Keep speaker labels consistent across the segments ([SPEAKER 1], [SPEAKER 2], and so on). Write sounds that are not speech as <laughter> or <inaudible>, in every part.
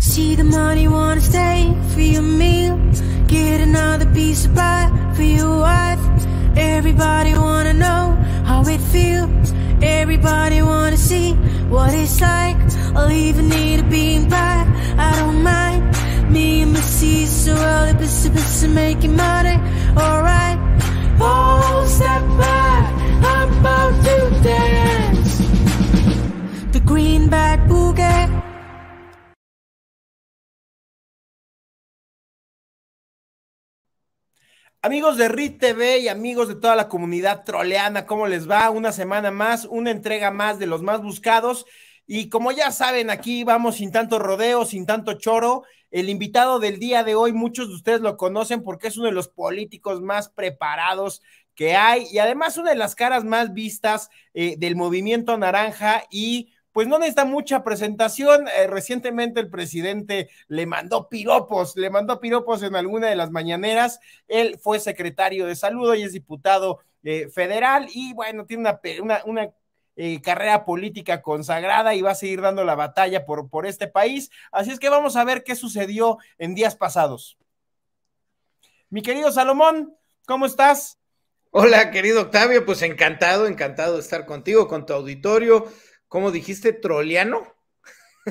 [SPEAKER 1] See the money, wanna stay for your meal. Get another piece of pie for your
[SPEAKER 2] wife. Everybody wanna know how it feels. Everybody wanna see what it's like. I'll even need a bean pie. I don't mind. Me and my sister, so well, the best of making money. Alright.
[SPEAKER 1] Oh, step back. I'm about to dance. The bag bouquet. Amigos de RIT
[SPEAKER 2] TV y amigos de toda la comunidad troleana, ¿cómo les va? Una semana más, una entrega más de los más buscados. Y como ya saben, aquí vamos sin tanto rodeo, sin tanto choro. El invitado del día de hoy, muchos de ustedes lo conocen porque es uno de los políticos más preparados que hay y además una de las caras más vistas eh, del movimiento naranja y pues no necesita mucha presentación. Eh, recientemente el presidente le mandó piropos, le mandó piropos en alguna de las mañaneras. Él fue secretario de salud, y es diputado eh, federal y bueno, tiene una, una, eh, carrera política consagrada y va a seguir dando la batalla por, por este país. Así es que vamos a ver qué sucedió en días pasados. Mi querido Salomón, ¿cómo
[SPEAKER 1] estás? Hola, querido Octavio, pues encantado, encantado de estar contigo, con tu auditorio, ¿cómo dijiste? ¿Troliano?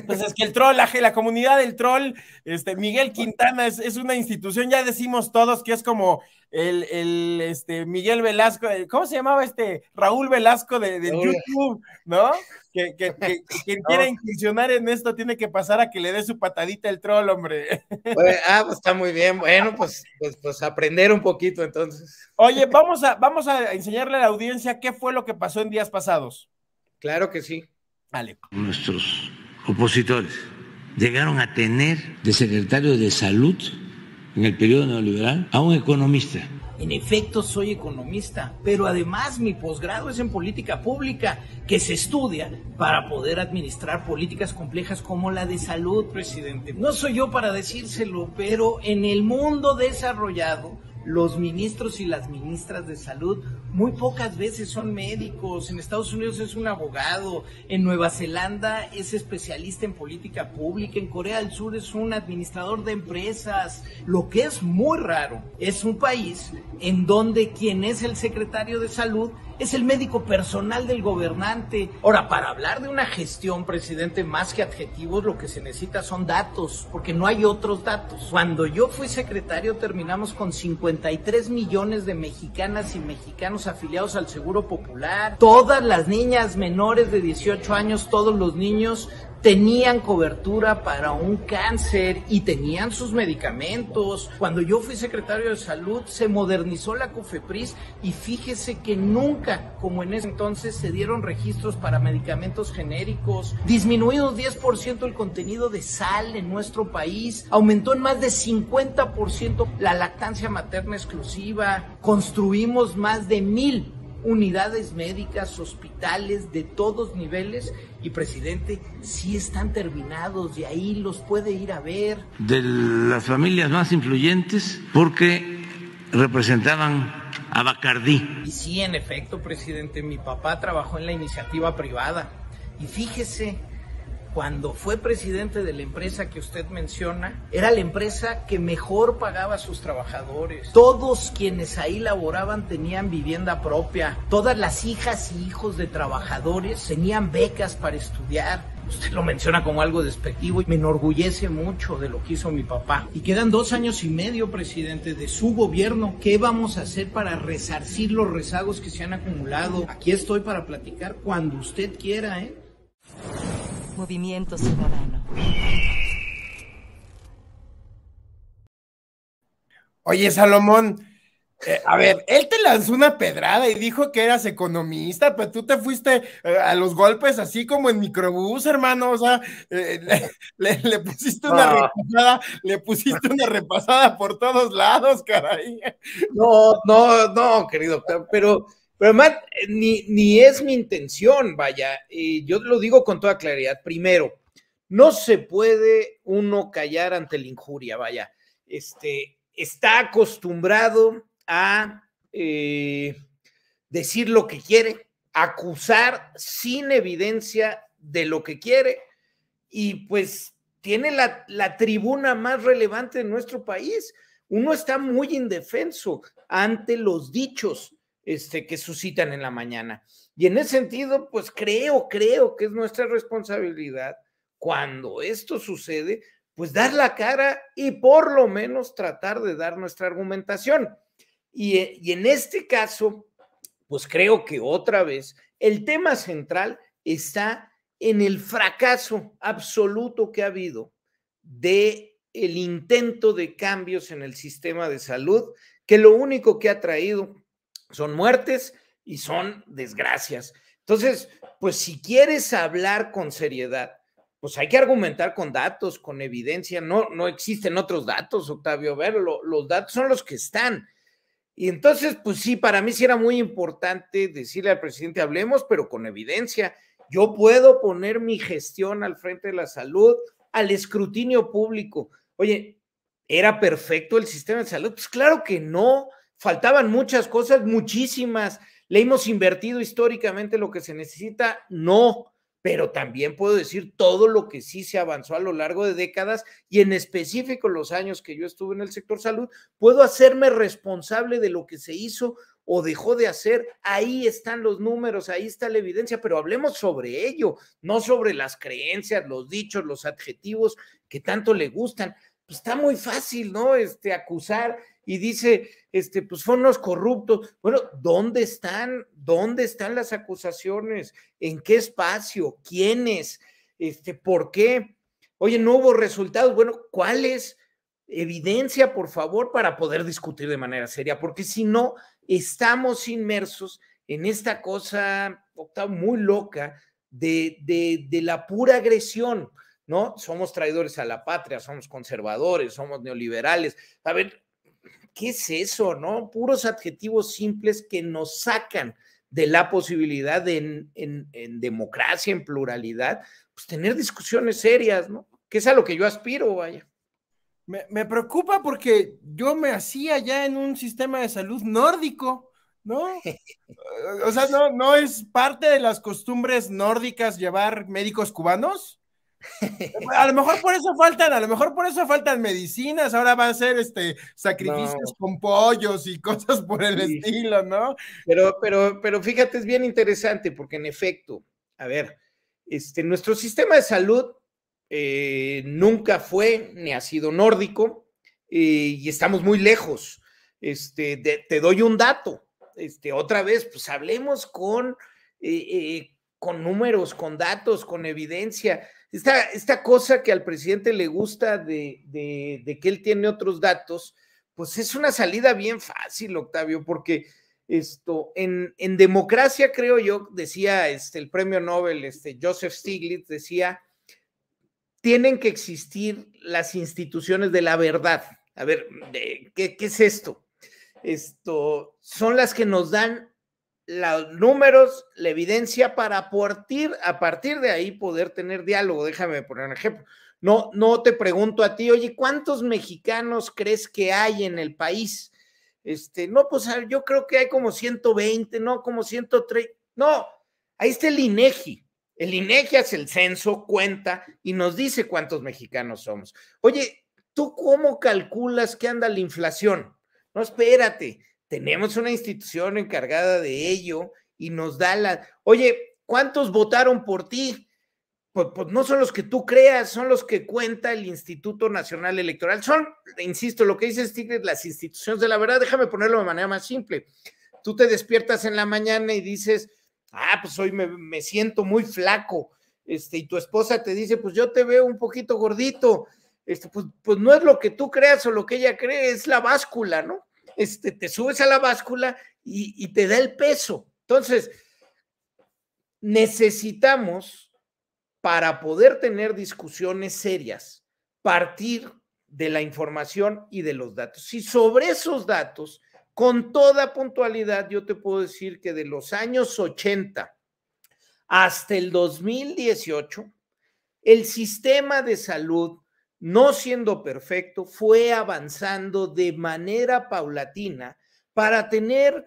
[SPEAKER 1] Pues es que el trollaje, la comunidad del troll,
[SPEAKER 2] este, Miguel Quintana es, una institución, ya decimos todos que es como el, este, Miguel Velasco, eh, ¿cómo se llamaba este? Raúl Velasco de, YouTube, ¿no? Que, que, <laughs> quien quiera incursionar en esto tiene que pasar a que le dé su patadita el troll, hombre. <laughs> ah, pues está muy bien, bueno, pues, pues, pues, aprender un poquito entonces. Oye, vamos a, vamos a enseñarle a la audiencia qué fue lo que pasó en días pasados. Claro que
[SPEAKER 1] sí. Nuestros opositores llegaron a tener de secretario de salud en el periodo neoliberal a un economista. En efecto, soy economista, pero además mi posgrado es en política pública, que se estudia para poder administrar políticas complejas como la de salud, presidente. No soy yo para decírselo, pero en el mundo desarrollado, los ministros y las ministras de salud muy pocas veces son médicos, en Estados Unidos es un abogado, en Nueva Zelanda es especialista en política pública, en Corea del Sur es un administrador de empresas, lo que es muy raro. Es un país en donde quien es el secretario de salud es el médico personal del gobernante. Ahora, para hablar de una gestión, presidente, más que adjetivos, lo que se necesita son datos, porque no hay otros datos. Cuando yo fui secretario terminamos con 53 millones de mexicanas y mexicanos afiliados al Seguro Popular, todas las niñas menores de 18 años, todos los niños tenían cobertura para un cáncer y tenían sus medicamentos. Cuando yo fui secretario de salud se modernizó la COFEPRIS y fíjese que nunca, como en ese entonces, se dieron registros para medicamentos genéricos. Disminuido 10% el contenido de sal en nuestro país, aumentó en más de 50% la lactancia materna exclusiva, construimos más de mil unidades médicas, hospitales de todos niveles y presidente, sí están terminados y ahí los puede ir a ver. De las familias más influyentes porque representaban a Bacardí. Y sí, en efecto, presidente, mi papá trabajó en la iniciativa privada y fíjese cuando fue presidente de la empresa que usted menciona, era la empresa que mejor pagaba a sus trabajadores. Todos quienes ahí laboraban tenían vivienda propia. Todas las hijas y hijos de trabajadores tenían becas para estudiar. Usted lo menciona como algo despectivo y me enorgullece mucho de lo que hizo mi papá. Y quedan dos años y medio, presidente, de su gobierno. ¿Qué vamos a hacer para resarcir los rezagos que se han acumulado? Aquí estoy para platicar cuando usted quiera, ¿eh? Movimiento Ciudadano.
[SPEAKER 2] Oye, Salomón, eh, a ver, él te lanzó una pedrada y dijo que eras economista, pero tú te fuiste eh, a los golpes así como en microbús, hermano. O sea, eh, le, pusiste una ah. repasada,
[SPEAKER 1] le pusiste una repasada por todos lados, caray. No, no, no, querido, pero pero además, eh, ni, es mi intención, vaya, y yo lo digo con toda claridad. Primero, no se puede uno callar ante la injuria, vaya. Este, está acostumbrado a eh, decir lo que quiere, acusar sin evidencia de lo que quiere y pues tiene la, la tribuna más relevante de nuestro país. Uno está muy indefenso ante los dichos, este, que suscitan en la mañana. Y en ese sentido, pues creo, creo que es nuestra responsabilidad cuando esto sucede, pues dar la cara y por lo menos tratar de dar nuestra argumentación. Y, eh, y en este caso, pues creo que otra vez el tema central está en el fracaso absoluto que ha habido de el intento de cambios en el sistema de salud que lo único que ha traído son muertes y son desgracias. Entonces, pues si quieres hablar con seriedad, pues hay que argumentar con datos, con evidencia. No, no existen otros datos, Octavio. A ver, los datos son los que están. Y entonces, pues sí, para mí sí era muy importante decirle al presidente, hablemos, pero con evidencia. Yo puedo poner mi gestión al frente de la salud, al escrutinio público. Oye, ¿era perfecto el sistema de salud? Pues claro que no faltaban muchas cosas, muchísimas. ¿Le hemos invertido históricamente lo que se necesita? No, pero también puedo decir todo lo que sí se avanzó a lo largo de décadas y en específico los años que yo estuve en el sector salud, puedo hacerme responsable de lo que se hizo o dejó de hacer. Ahí están los números, ahí está la evidencia, pero hablemos sobre ello, no sobre las creencias, los dichos, los adjetivos que tanto le gustan. Pues, está muy fácil, ¿no? Este acusar y dice, este, pues fueron los corruptos. Bueno, ¿dónde están? ¿Dónde están las acusaciones? ¿En qué espacio? ¿Quiénes? Este, ¿Por qué? Oye, no hubo resultados. Bueno, ¿cuál es Evidencia, por favor, para poder discutir de manera seria, porque si no, estamos inmersos en esta cosa muy loca de, de, de la pura agresión. ¿no? Somos traidores a la patria, somos conservadores, somos neoliberales. A ver, ¿qué es eso? ¿No? Puros adjetivos simples que nos sacan de la posibilidad de, en, democracia, en pluralidad, pues tener discusiones serias, ¿no? Que es a lo que yo aspiro, vaya.
[SPEAKER 2] Me, preocupa porque yo me hacía ya en un sistema de salud nórdico, ¿no? <laughs> o sea, no, no es parte de las costumbres nórdicas llevar médicos cubanos. <laughs> A lo mejor por eso faltan, a lo mejor por eso faltan medicinas, ahora va a ser este sacrificios con pollos y cosas por el estilo,
[SPEAKER 1] ¿no? Pero, pero, pero fíjate, es bien interesante, porque en efecto, a ver, este, nuestro sistema de salud eh, nunca fue ni ha sido nórdico, eh, y estamos muy lejos. Este, te doy un dato. Este, otra vez, pues hablemos con, eh, con números, con datos, con evidencia esta, cosa que al presidente le gusta de, que él tiene otros datos, pues es una salida bien fácil, Octavio, porque esto, en, democracia, creo yo, decía este, el premio Nobel, este, Joseph Stiglitz, decía, tienen que existir las instituciones de la verdad. A ver, ¿qué, qué es esto? Esto son las que nos dan los números, la evidencia para partir, a partir de ahí poder tener diálogo. Déjame poner un ejemplo. No, no te pregunto a ti, oye, ¿cuántos mexicanos crees que hay en el país? Este, no, pues yo creo que hay como 120, no, como 130. No, ahí está el INEGI. El INEGI hace el censo, cuenta y nos dice cuántos mexicanos somos. Oye, ¿tú cómo calculas que anda la inflación? No, espérate, tenemos una institución encargada de ello y nos da la, oye, ¿cuántos votaron por ti? Pues, pues, no son los que tú creas, son los que cuenta el Instituto Nacional Electoral. Son, insisto, lo que dice Stiglitz, las instituciones de la verdad. Déjame ponerlo de manera más simple. Tú te despiertas en la mañana y dices, ah, pues hoy me, me siento muy flaco. Este, y tu esposa te dice, pues yo te veo un poquito gordito. Este, pues, pues no es lo que tú creas o lo que ella cree, es la báscula, ¿no? Este, te subes a la báscula y, y te da el peso. Entonces, necesitamos, para poder tener discusiones serias, partir de la información y de los datos. Y sobre esos datos, con toda puntualidad, yo te puedo decir que de los años 80 hasta el 2018, el sistema de salud no siendo perfecto, fue avanzando de manera paulatina para tener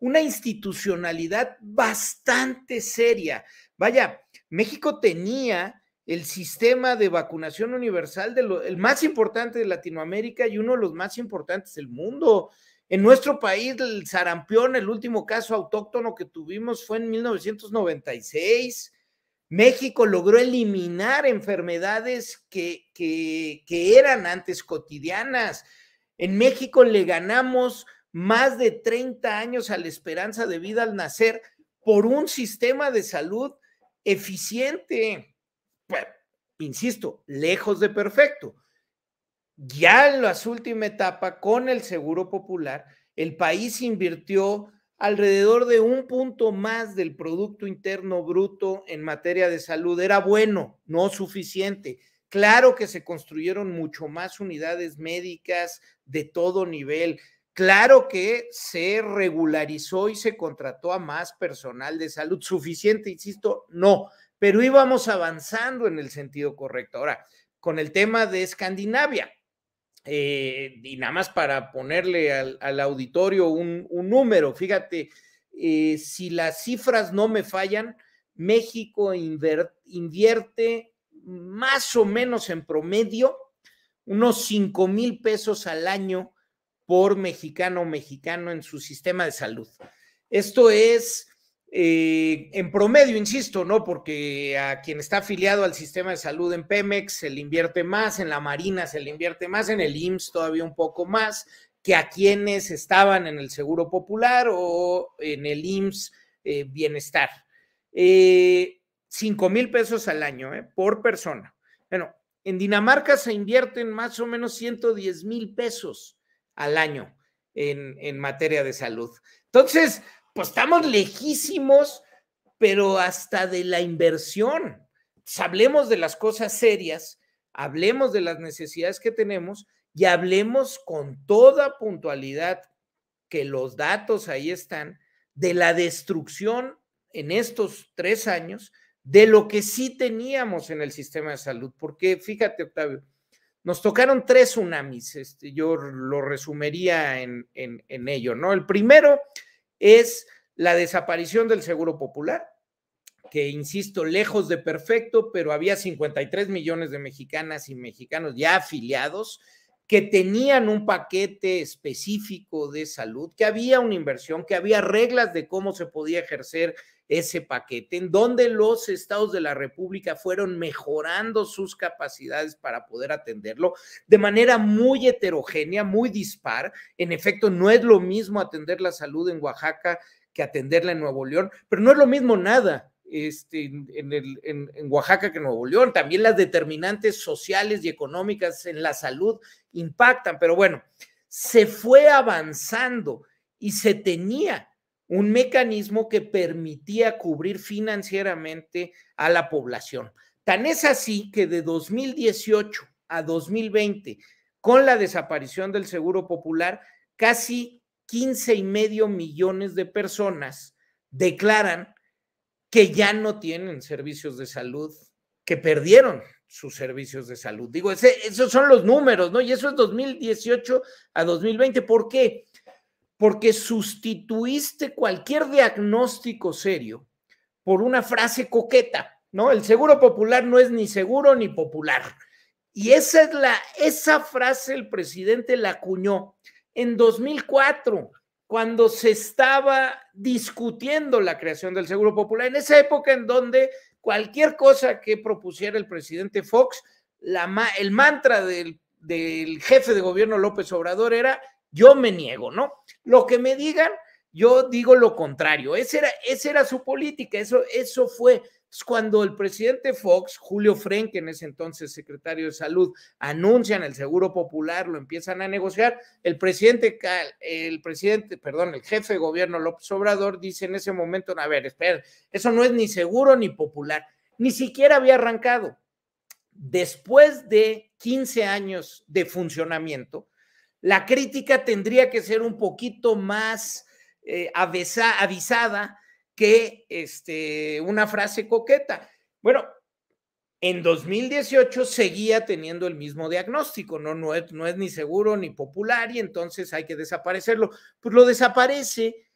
[SPEAKER 1] una institucionalidad bastante seria. Vaya, México tenía el sistema de vacunación universal, de el más importante de Latinoamérica y uno de los más importantes del mundo. En nuestro país, el sarampión, el último caso autóctono que tuvimos fue en 1996. México logró eliminar enfermedades que, eran antes cotidianas. En México le ganamos más de 30 años a la esperanza de vida al nacer por un sistema de salud eficiente. insisto, lejos de perfecto. Ya en la última etapa, con el Seguro Popular, el país invirtió alrededor de un punto más del Producto Interno Bruto en materia de salud. Era bueno, no suficiente. Claro que se construyeron mucho más unidades médicas de todo nivel. Claro que se regularizó y se contrató a más personal de salud. Suficiente, insisto, no, pero íbamos avanzando en el sentido correcto. Ahora, con el tema de Escandinavia, eh, y nada más para ponerle al, auditorio un, número, fíjate, eh, si las cifras no me fallan, México invierte más o menos en promedio unos 5 mil pesos al año por mexicano o mexicano en su sistema de salud. Esto es eh, en promedio, insisto, ¿no? Porque a quien está afiliado al sistema de salud en Pemex se le invierte más, en la Marina se le invierte más, en el IMSS todavía un poco más, que a quienes estaban en el Seguro Popular o en el IMSS eh, Bienestar. Eh, 5 mil pesos al año ¿eh? por persona. Bueno, en Dinamarca se invierten más o menos 110 mil pesos al año en, en materia de salud. Entonces, pues, estamos lejísimos, pero hasta de la inversión. Pues, hablemos de las cosas serias, hablemos de las necesidades que tenemos y hablemos con toda puntualidad, que los datos ahí están, de la destrucción en estos tres años de lo que sí teníamos en el sistema de salud. Porque fíjate, Octavio, nos tocaron tres tsunamis, este, yo lo resumiría en, en, en ello, ¿no? El primero es la desaparición del Seguro Popular, que insisto, lejos de perfecto, pero había 53 millones de mexicanas y mexicanos ya afiliados que tenían un paquete específico de salud, que había una inversión, que había reglas de cómo se podía ejercer ese paquete, en donde los estados de la República fueron mejorando sus capacidades para poder atenderlo de manera muy heterogénea, muy dispar. En efecto, no es lo mismo atender la salud en Oaxaca que atenderla en Nuevo León, pero no es lo mismo nada. Este, en, en, en, Oaxaca que en Nuevo León. También las determinantes sociales y económicas en la salud impactan, pero bueno, se fue avanzando y se tenía un mecanismo que permitía cubrir financieramente a la población. Tan es así que de 2018 a 2020, con la desaparición del Seguro Popular, casi 15 y medio millones de personas declaran que ya no tienen servicios de salud, que perdieron sus servicios de salud. Digo, esos son los números, ¿no? Y eso es 2018 a 2020. ¿Por qué? porque sustituiste cualquier diagnóstico serio por una frase coqueta, ¿no? El seguro popular no es ni seguro ni popular. Y esa es la esa frase el presidente la acuñó en 2004 cuando se estaba discutiendo la creación del seguro popular, en esa época en donde cualquier cosa que propusiera el presidente Fox, el mantra del jefe de gobierno López Obrador era yo me niego, ¿no? Lo que me digan, yo digo lo contrario. Esa era, esa era su política, eso, eso fue. Cuando el presidente Fox, Julio Frenk, en ese entonces secretario de Salud, anuncian el seguro popular, lo empiezan a negociar, el presidente, el presidente, perdón, el jefe de gobierno López Obrador dice en ese momento, a ver, espera, eso no es ni seguro ni popular, ni siquiera había arrancado. Después de 15 años de funcionamiento, la crítica tendría que ser un poquito más eh, avisada que este, una frase coqueta. Bueno, en 2018 seguía teniendo el mismo diagnóstico, ¿no? no es ni seguro ni popular y entonces hay que desaparecerlo. Pues lo desaparece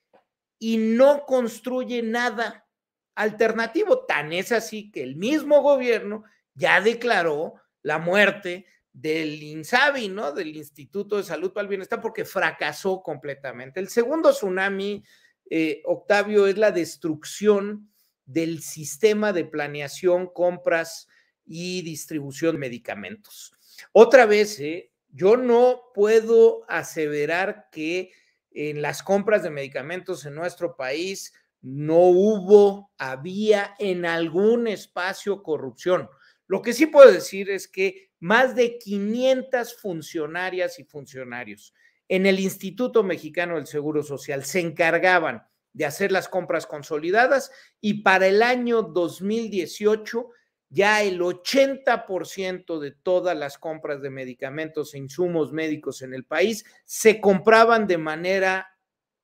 [SPEAKER 1] y no construye nada alternativo. Tan es así que el mismo gobierno ya declaró la muerte del INSABI, ¿no? Del Instituto de Salud para el Bienestar, porque fracasó completamente. El segundo tsunami, eh, Octavio, es la destrucción del sistema de planeación, compras y distribución de medicamentos. Otra vez, ¿eh? yo no puedo aseverar que en las compras de medicamentos en nuestro país no hubo, había en algún espacio corrupción. Lo que sí puedo decir es que más de 500 funcionarias y funcionarios en el Instituto Mexicano del Seguro Social se encargaban de hacer las compras consolidadas y para el año 2018 ya el 80% de todas las compras de medicamentos e insumos médicos en el país se compraban de manera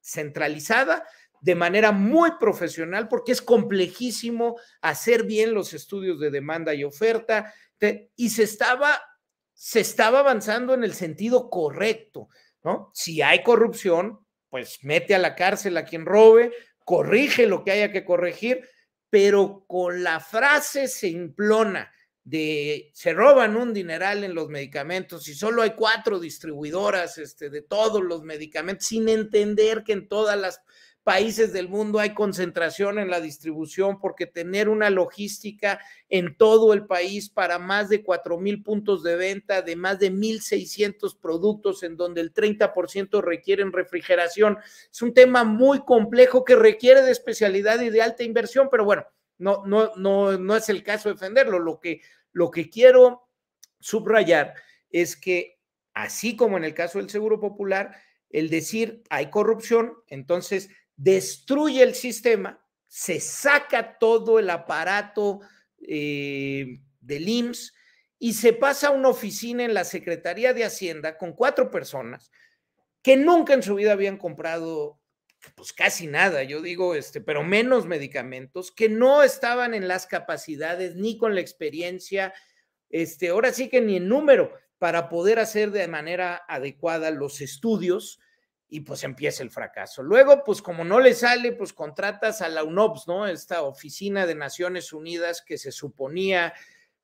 [SPEAKER 1] centralizada, de manera muy profesional, porque es complejísimo hacer bien los estudios de demanda y oferta, y se estaba, se estaba avanzando en el sentido correcto, ¿no? Si hay corrupción, pues mete a la cárcel a quien robe, corrige lo que haya que corregir, pero con la frase se implona de se roban un dineral en los medicamentos y solo hay cuatro distribuidoras este, de todos los medicamentos, sin entender que en todas las países del mundo hay concentración en la distribución porque tener una logística en todo el país para más de cuatro mil puntos de venta, de más de 1.600 productos en donde el por 30% requieren refrigeración, es un tema muy complejo que requiere de especialidad y de alta inversión, pero bueno, no, no, no, no es el caso defenderlo. Lo que, lo que quiero subrayar es que así como en el caso del Seguro Popular, el decir hay corrupción, entonces destruye el sistema, se saca todo el aparato eh, del IMSS y se pasa a una oficina en la Secretaría de Hacienda con cuatro personas que nunca en su vida habían comprado pues casi nada, yo digo, este, pero menos medicamentos, que no estaban en las capacidades ni con la experiencia, este, ahora sí que ni en número, para poder hacer de manera adecuada los estudios y pues empieza el fracaso. Luego, pues como no le sale, pues contratas a la UNOPS, ¿no? Esta oficina de Naciones Unidas que se suponía,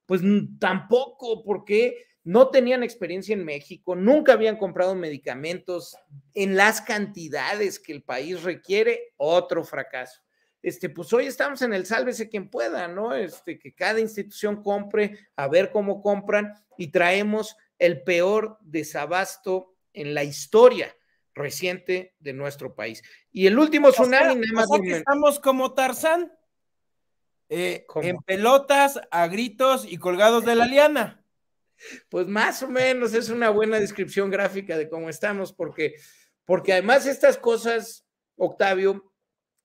[SPEAKER 1] pues tampoco, porque no tenían experiencia en México, nunca habían comprado medicamentos en las cantidades que el país requiere, otro fracaso. Este, pues hoy estamos en el sálvese quien pueda, ¿no? Este, que cada institución compre, a ver cómo compran, y traemos el peor desabasto en la historia reciente de nuestro país. Y el último tsunami, nada más. estamos como Tarzán, eh, en pelotas, a gritos y colgados de la liana. Pues más o menos es una buena descripción gráfica de cómo estamos, porque, porque además estas cosas, Octavio,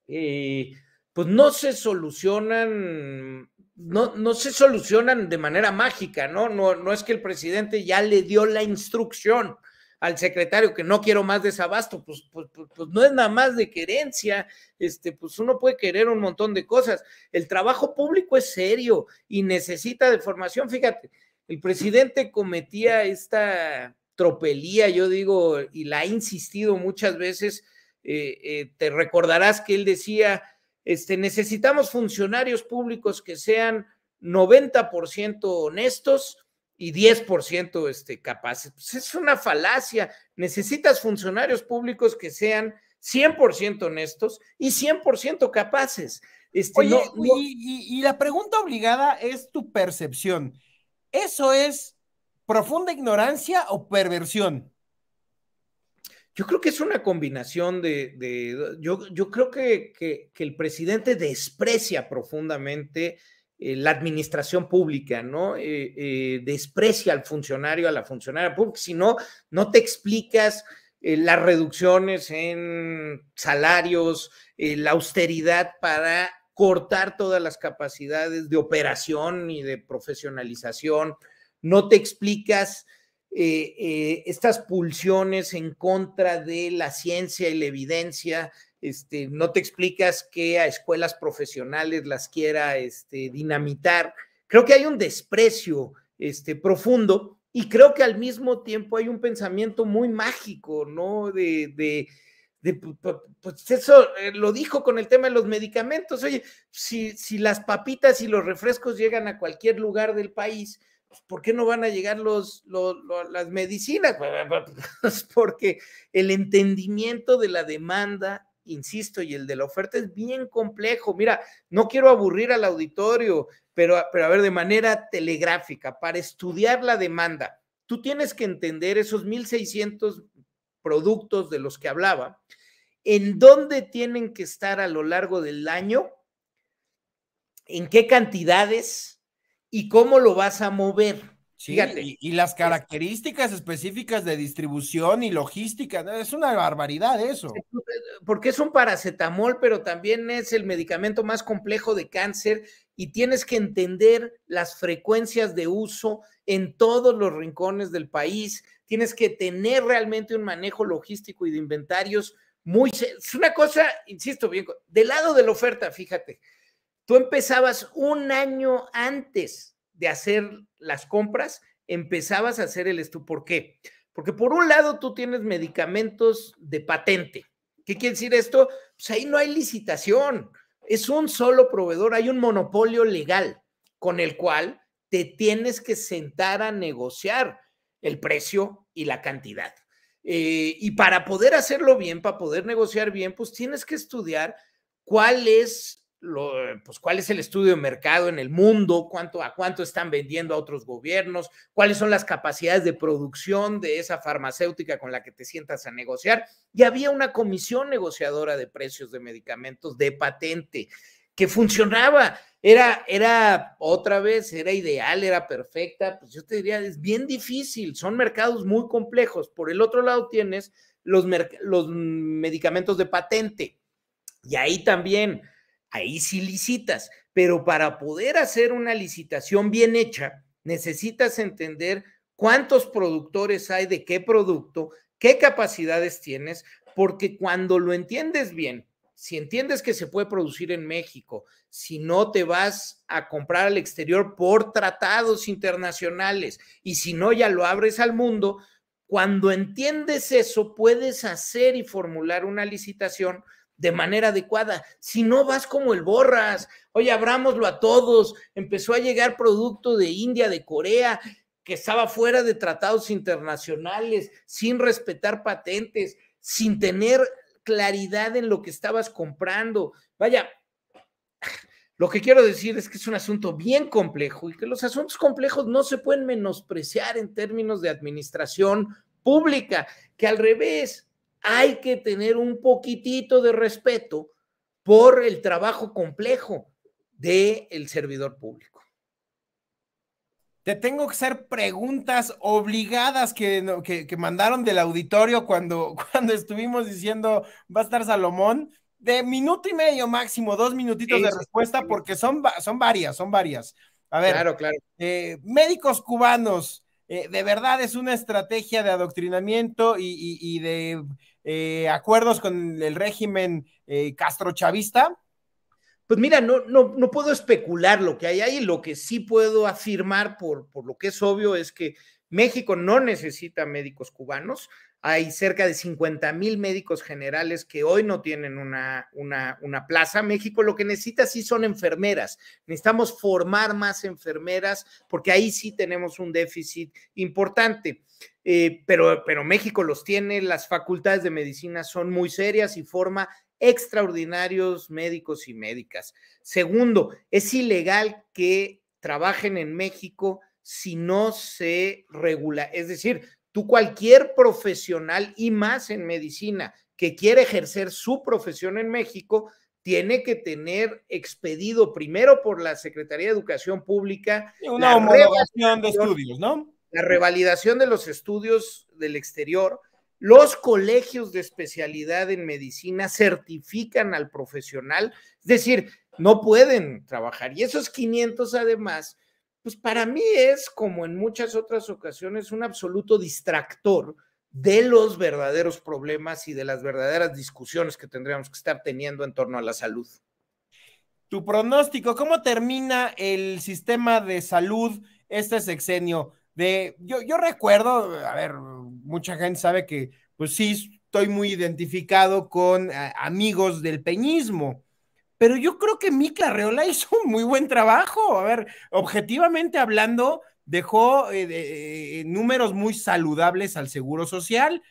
[SPEAKER 1] eh, pues no se solucionan, no, no, se solucionan de manera mágica, ¿no? ¿no? No es que el presidente ya le dio la instrucción al secretario que no quiero más desabasto, pues, pues, pues, pues, no es nada más de querencia, este, pues uno puede querer un montón de cosas. El trabajo público es serio y necesita de formación. Fíjate, el presidente cometía esta tropelía, yo digo, y la ha insistido muchas veces, eh, eh, te recordarás que él decía, este, necesitamos funcionarios públicos que sean 90% honestos, y 10% este, capaces. Pues, es una falacia. Necesitas funcionarios públicos que sean 100% honestos y 100% capaces. Este, Y, la pregunta obligada
[SPEAKER 2] es tu percepción. ¿Eso es profunda ignorancia o perversión?
[SPEAKER 1] Yo creo que es una combinación de, yo, creo que, el presidente desprecia profundamente eh, la administración pública, ¿no? Eh, eh, desprecia al funcionario, a la funcionaria pública, si no, no te explicas las reducciones en salarios, la austeridad para cortar todas las capacidades de operación y de profesionalización, no te explicas estas pulsiones en contra de la ciencia y la evidencia, este, no te explicas que a escuelas profesionales las quiera este, dinamitar. Creo que hay un desprecio este, profundo y creo que al mismo tiempo hay un pensamiento muy mágico, ¿no? De, pues eso eh, lo dijo con el tema de los medicamentos. Oye, si, las papitas y los refrescos llegan a cualquier lugar del país, pues, ¿por qué no van a llegar las medicinas? <laughs> Porque el entendimiento de la demanda insisto, y el de la oferta es bien complejo. Mira, no quiero aburrir al auditorio, pero, pero a ver, de manera telegráfica, para estudiar la demanda, tú tienes que entender esos 1.600 productos de los que hablaba, en dónde tienen que estar a lo largo del año, en qué cantidades y cómo lo vas a mover. Y,
[SPEAKER 2] y, las características específicas de
[SPEAKER 1] distribución y logística, es una barbaridad eso. Eh, porque es un paracetamol, pero también es el medicamento más complejo de cáncer y tienes que entender las frecuencias de uso en todos los rincones del país, tienes que tener realmente un manejo logístico y de inventarios muy... Es una cosa, insisto bien, del lado de la oferta, fíjate, tú empezabas un año antes de hacer las compras, empezabas a hacer el esto. ¿Por qué? Porque por un lado tú tienes medicamentos de patente. ¿Qué quiere decir esto? Pues ahí no hay licitación. Es un solo proveedor, hay un monopolio legal con el cual te tienes que sentar a negociar el precio y la cantidad. Eh, y para poder hacerlo bien, para poder negociar bien, pues tienes que estudiar cuál es eh, pues, cuál es el estudio de mercado en el mundo, cuánto, a cuánto están vendiendo a otros gobiernos, cuáles son las capacidades de producción de esa farmacéutica con la que te sientas a negociar. Y había una comisión negociadora de precios de medicamentos de patente que funcionaba, era, era otra vez, era ideal, era perfecta, pues yo te diría, es bien difícil, son mercados muy complejos. Por el otro lado tienes los, los medicamentos de patente, y ahí también ahí sí licitas, pero para poder hacer una licitación bien hecha, necesitas entender cuántos productores hay de qué producto, qué capacidades tienes, porque cuando lo entiendes bien, si entiendes que se puede producir en México, si no te vas a comprar al exterior por tratados internacionales y si no ya lo abres al mundo, cuando entiendes eso puedes hacer y formular una licitación de manera adecuada. Si no vas como el borras, oye, abrámoslo a todos. Empezó a llegar producto de India, de Corea, que estaba fuera de tratados internacionales, sin respetar patentes, sin tener claridad en lo que estabas comprando. Vaya, lo que quiero decir es que es un asunto bien complejo y que los asuntos complejos no se pueden menospreciar en términos de administración pública, que al revés, hay que tener un poquitito de respeto por el trabajo complejo del servidor público.
[SPEAKER 2] Te tengo que hacer preguntas obligadas que, que, mandaron del auditorio cuando, <laughs> cuando estuvimos diciendo va a estar Salomón. De minuto y medio máximo, dos minutitos de respuesta, porque son, son varias, son varias. A ver, claro, eh, médicos cubanos, eh, de verdad es una estrategia de adoctrinamiento y de eh, acuerdos con el régimen Castro eh,
[SPEAKER 1] castrochavista? Pues mira, no, no, no, puedo especular lo que hay ahí. Lo que sí puedo afirmar, por, por lo que es obvio, es que México no necesita médicos cubanos. Hay cerca de 50 mil médicos generales que hoy no tienen una, una, plaza. México lo que necesita sí son enfermeras. Necesitamos formar más enfermeras porque ahí sí tenemos un déficit importante. Eh, pero, pero México los tiene, las facultades de medicina son muy serias y forma extraordinarios médicos y médicas. Segundo, es ilegal que trabajen en México si no se regula, es decir, cualquier profesional y más en medicina que quiere ejercer su profesión en México, tiene que tener expedido primero por la Secretaría de Educación Pública una de estudios, ¿no? La revalidación de los estudios del exterior. Los colegios de especialidad en medicina certifican al profesional, es decir, no pueden trabajar. Y esos 500 además pues para mí es, como en muchas otras ocasiones, un absoluto distractor de los verdaderos problemas y de las verdaderas discusiones que tendríamos que estar teniendo en torno a la salud. Tu pronóstico, ¿cómo termina el sistema
[SPEAKER 2] de salud este sexenio? De, yo, recuerdo, a ver, mucha gente sabe que, pues sí, estoy muy identificado con eh, amigos del peñismo pero yo creo que Mikel Arreola <laughs> hizo un muy buen trabajo. A ver, objetivamente hablando, dejó eh, eh, números muy saludables al Seguro Social,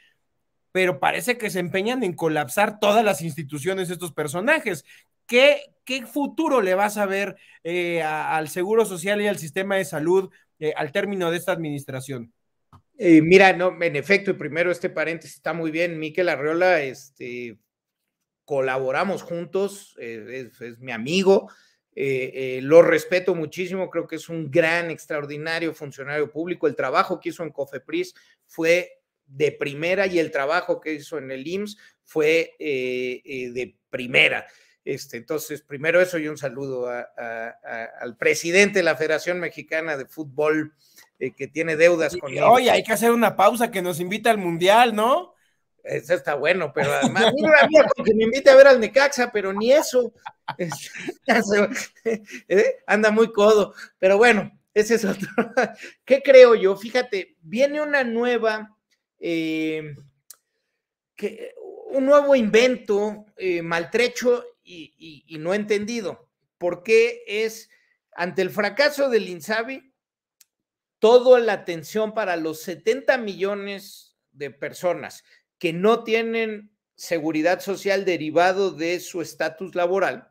[SPEAKER 2] pero parece que se empeñan en colapsar todas las instituciones estos personajes. ¿Qué, qué futuro le vas a ver eh, al Seguro Social y al sistema de salud al término de esta administración? mira, no, en efecto,
[SPEAKER 1] primero este paréntesis está muy bien. Miquel Arreola este, colaboramos juntos, eh, es, mi amigo, eh, eh, lo respeto muchísimo, creo que es un gran, extraordinario funcionario público. El trabajo que hizo en Cofepris fue de primera y el trabajo que hizo en el IMSS fue de primera. Este, entonces, primero eso y un saludo al presidente de la Federación Mexicana de Fútbol que tiene deudas con... hoy hay que hacer una pausa que nos invita al Mundial, ¿no? Eso está bueno, pero <laughs> además, mira, que me invite a ver al Necaxa, pero ni eso. <laughs> <laughs> ¿eh? Anda muy codo. Pero bueno, ese es otro. ¿Qué creo yo? Fíjate, viene una nueva, eh, un nuevo invento eh, maltrecho y, no entendido. ¿Por qué es, ante el fracaso del Insabi, toda la atención para los 70 millones de personas que no tienen seguridad social derivado de su estatus laboral,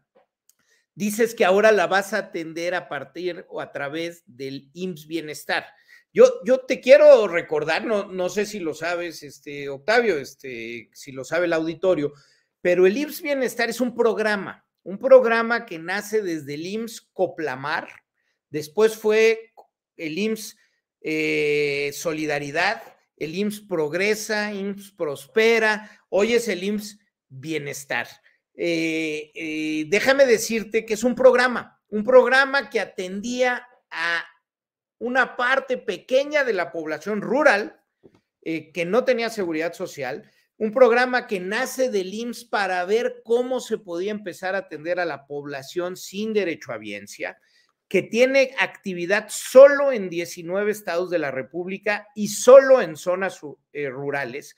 [SPEAKER 1] dices que ahora la vas a atender a partir o a través del IMSS Bienestar. Yo, yo te quiero recordar, no, no sé si lo sabes, este, Octavio, este, si lo sabe el auditorio, pero el IMSS Bienestar es un programa, un programa que nace desde el IMSS Coplamar, después fue el IMSS eh, Solidaridad, el IMSS progresa, IMSS prospera, hoy es el IMSS bienestar. Eh, eh, déjame decirte que es un programa, un programa que atendía a una parte pequeña de la población rural eh, que no tenía seguridad social, un programa que nace del IMSS para ver cómo se podía empezar a atender a la población sin derecho a biencia, que tiene actividad solo en 19 estados de la República y solo en zonas eh, rurales,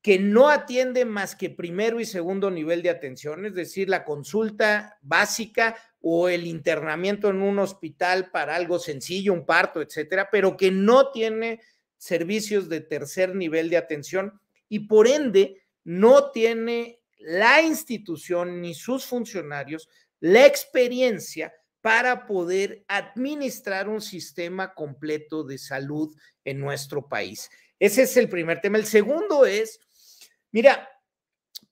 [SPEAKER 1] que no atiende más que primero y segundo nivel de atención, es decir, la consulta básica o el internamiento en un hospital para algo sencillo, un parto, etcétera, pero que no tiene servicios de tercer nivel de atención y por ende no tiene la institución ni sus funcionarios la experiencia para poder administrar un sistema completo de salud en nuestro país. Ese es el primer tema. El segundo es, mira,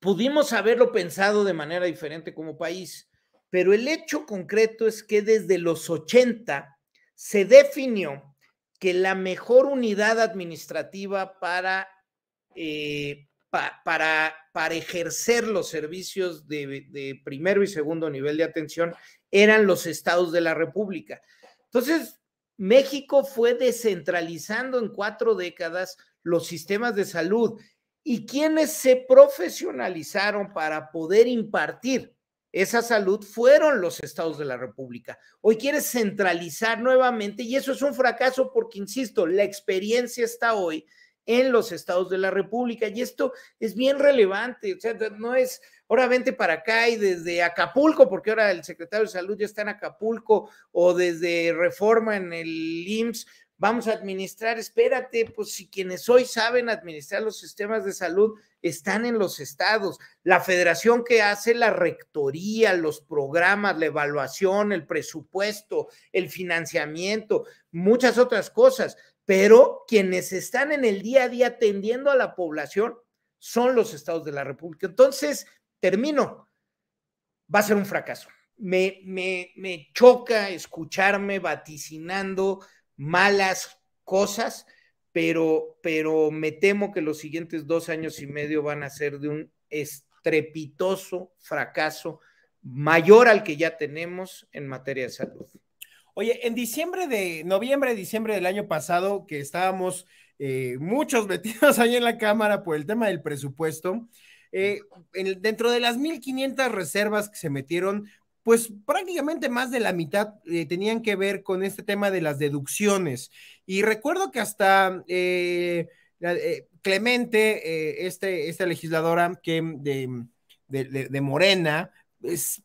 [SPEAKER 1] pudimos haberlo pensado de manera diferente como país, pero el hecho concreto es que desde los 80 se definió que la mejor unidad administrativa para eh, para, para ejercer los servicios de, de primero y segundo nivel de atención eran los estados de la República. Entonces, México fue descentralizando en cuatro décadas los sistemas de salud y quienes se profesionalizaron para poder impartir esa salud fueron los estados de la República. Hoy quieres centralizar nuevamente y eso es un fracaso porque, insisto, la experiencia está hoy en los estados de la República. Y esto es bien relevante, o sea, no es, ahora vente para acá y desde Acapulco, porque ahora el secretario de salud ya está en Acapulco, o desde Reforma en el IMSS, vamos a administrar, espérate, pues si quienes hoy saben administrar los sistemas de salud están en los estados, la federación que hace la rectoría, los programas, la evaluación, el presupuesto, el financiamiento, muchas otras cosas pero quienes están en el día a día atendiendo a la población son los estados de la República. Entonces, termino, va a ser un fracaso. Me, me, me choca escucharme vaticinando malas cosas, pero, pero me temo que los siguientes dos años y medio van a ser de un estrepitoso fracaso mayor al que ya tenemos en materia de salud. Oye, en diciembre
[SPEAKER 2] de, noviembre, diciembre del año pasado, que estábamos eh, muchos <laughs> metidos ahí en la Cámara por el tema del presupuesto, eh, dentro de las 1.500 reservas que se metieron, pues prácticamente más de la mitad eh, tenían que ver con este tema de las deducciones. Y recuerdo que hasta Clemente, este, esta legisladora que de Morena,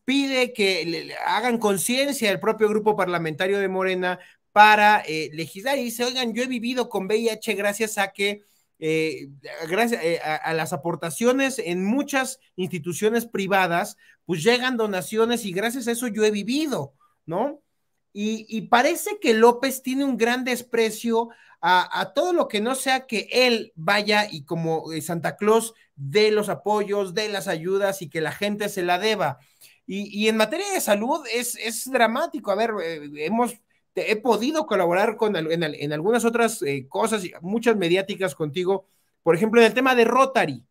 [SPEAKER 2] pide que hagan conciencia el propio grupo parlamentario de Morena para eh, legislar y dice, oigan, yo he vivido con VIH gracias a que... Eh, gracias eh, a, a, las aportaciones en muchas instituciones privadas, pues llegan donaciones y gracias a eso yo he vivido, ¿no? Y, y parece que López tiene un gran desprecio a, todo lo que no sea que él vaya y como eh, Santa Claus dé los apoyos, dé las ayudas y que la gente se la deba. Y, en materia de salud es, es dramático. A ver, eh, hemos he podido colaborar con, en, algunas otras eh, cosas cosas, muchas mediáticas contigo, por ejemplo, en el tema de Rotary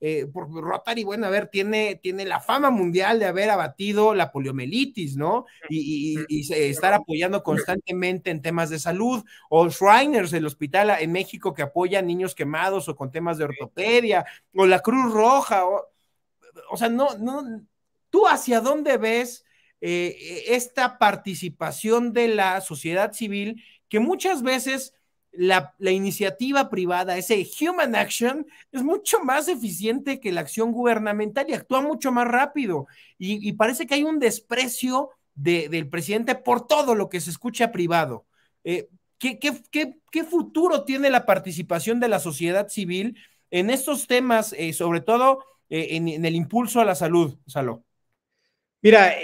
[SPEAKER 2] eh, Rotary, bueno, a ver, tiene, tiene la fama mundial de haber abatido la poliomielitis, ¿no? Y, estar apoyando constantemente en temas de salud, o Shriners, el hospital en México que apoya a niños quemados o con temas de ortopedia, o la Cruz Roja, o, o sea, no, no, ¿tú hacia dónde ves eh, esta participación de la sociedad civil que muchas veces la, iniciativa privada, ese human action, es mucho más eficiente que la acción gubernamental y actúa mucho más rápido. Y, parece que hay un desprecio del presidente por todo lo que se escucha privado. Eh, ¿qué, futuro tiene la participación de la sociedad civil en estos temas, eh, sobre todo eh, en, en, el impulso a la salud, Saló?
[SPEAKER 1] Mira,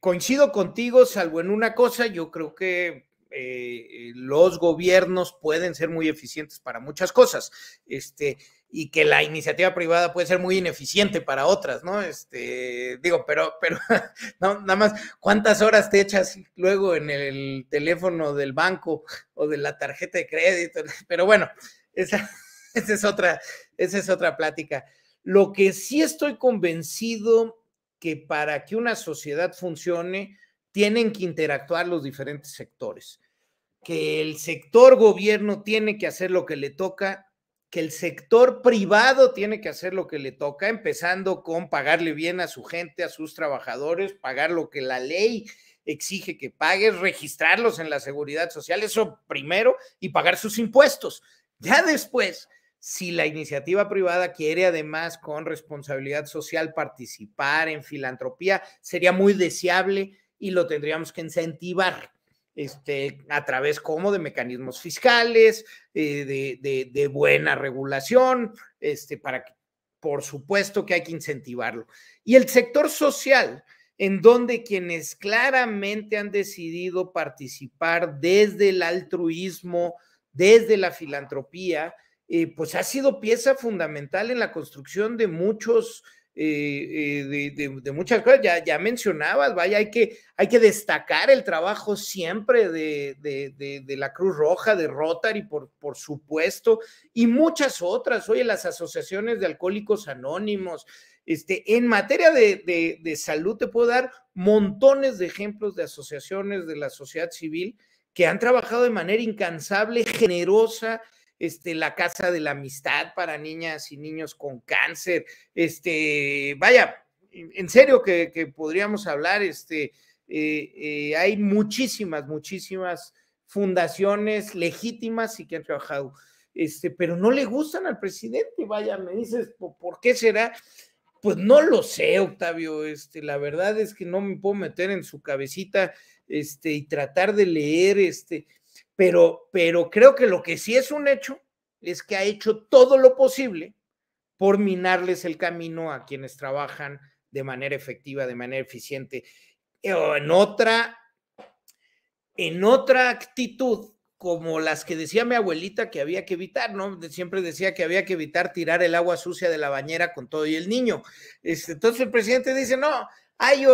[SPEAKER 1] coincido contigo, salvo en una cosa, yo creo que eh, eh, los gobiernos pueden ser muy eficientes para muchas cosas, este, y que la iniciativa privada puede ser muy ineficiente para otras, ¿no? Este, digo, pero, pero, <laughs> no, nada más, ¿cuántas horas te echas luego en el teléfono del banco o de la tarjeta de crédito? <laughs> Pero bueno, esa, <laughs> esa es otra, esa es otra plática. Lo que sí estoy convencido que para que una sociedad funcione, tienen que interactuar los diferentes sectores que el sector gobierno tiene que hacer lo que le toca, que el sector privado tiene que hacer lo que le toca, empezando con pagarle bien a su gente, a sus trabajadores, pagar lo que la ley exige que pagues, registrarlos en la seguridad social, eso primero, y pagar sus impuestos. Ya después, si la iniciativa privada quiere además con responsabilidad social participar en filantropía, sería muy deseable y lo tendríamos que incentivar este, a través como de mecanismos fiscales, eh, de, de, buena regulación, este, para que, por supuesto que hay que incentivarlo. Y el sector social, en donde quienes claramente han decidido participar desde el altruismo, desde la filantropía, eh, pues ha sido pieza fundamental en la construcción de muchos eh, eh, de, muchas cosas. Ya, mencionabas, vaya, hay que, hay que destacar el trabajo siempre de, la Cruz Roja, de Rotary, por, por supuesto, y muchas otras. Oye, las asociaciones de alcohólicos anónimos. Este, en materia de, salud, te puedo dar montones de ejemplos de asociaciones de la sociedad civil que han trabajado de manera incansable, generosa este, la Casa de la Amistad para niñas y niños con cáncer. Este, vaya, en serio que, podríamos hablar, este, eh, eh, hay muchísimas, muchísimas fundaciones legítimas y que han trabajado, este, pero no le gustan al presidente, vaya, me dices, ¿por qué será? Pues no lo sé, Octavio, este, la verdad es que no me puedo meter en su cabecita, este, y tratar de leer, este, pero, creo que lo que sí es un hecho es que ha hecho todo lo posible por minarles el camino a quienes trabajan de manera efectiva, de manera eficiente. Eh, en otra, en otra actitud, como las que decía mi abuelita que había que evitar, ¿no? Siempre decía que había que evitar tirar el agua sucia de la bañera con todo y el niño. Este, entonces el presidente dice, no, hay,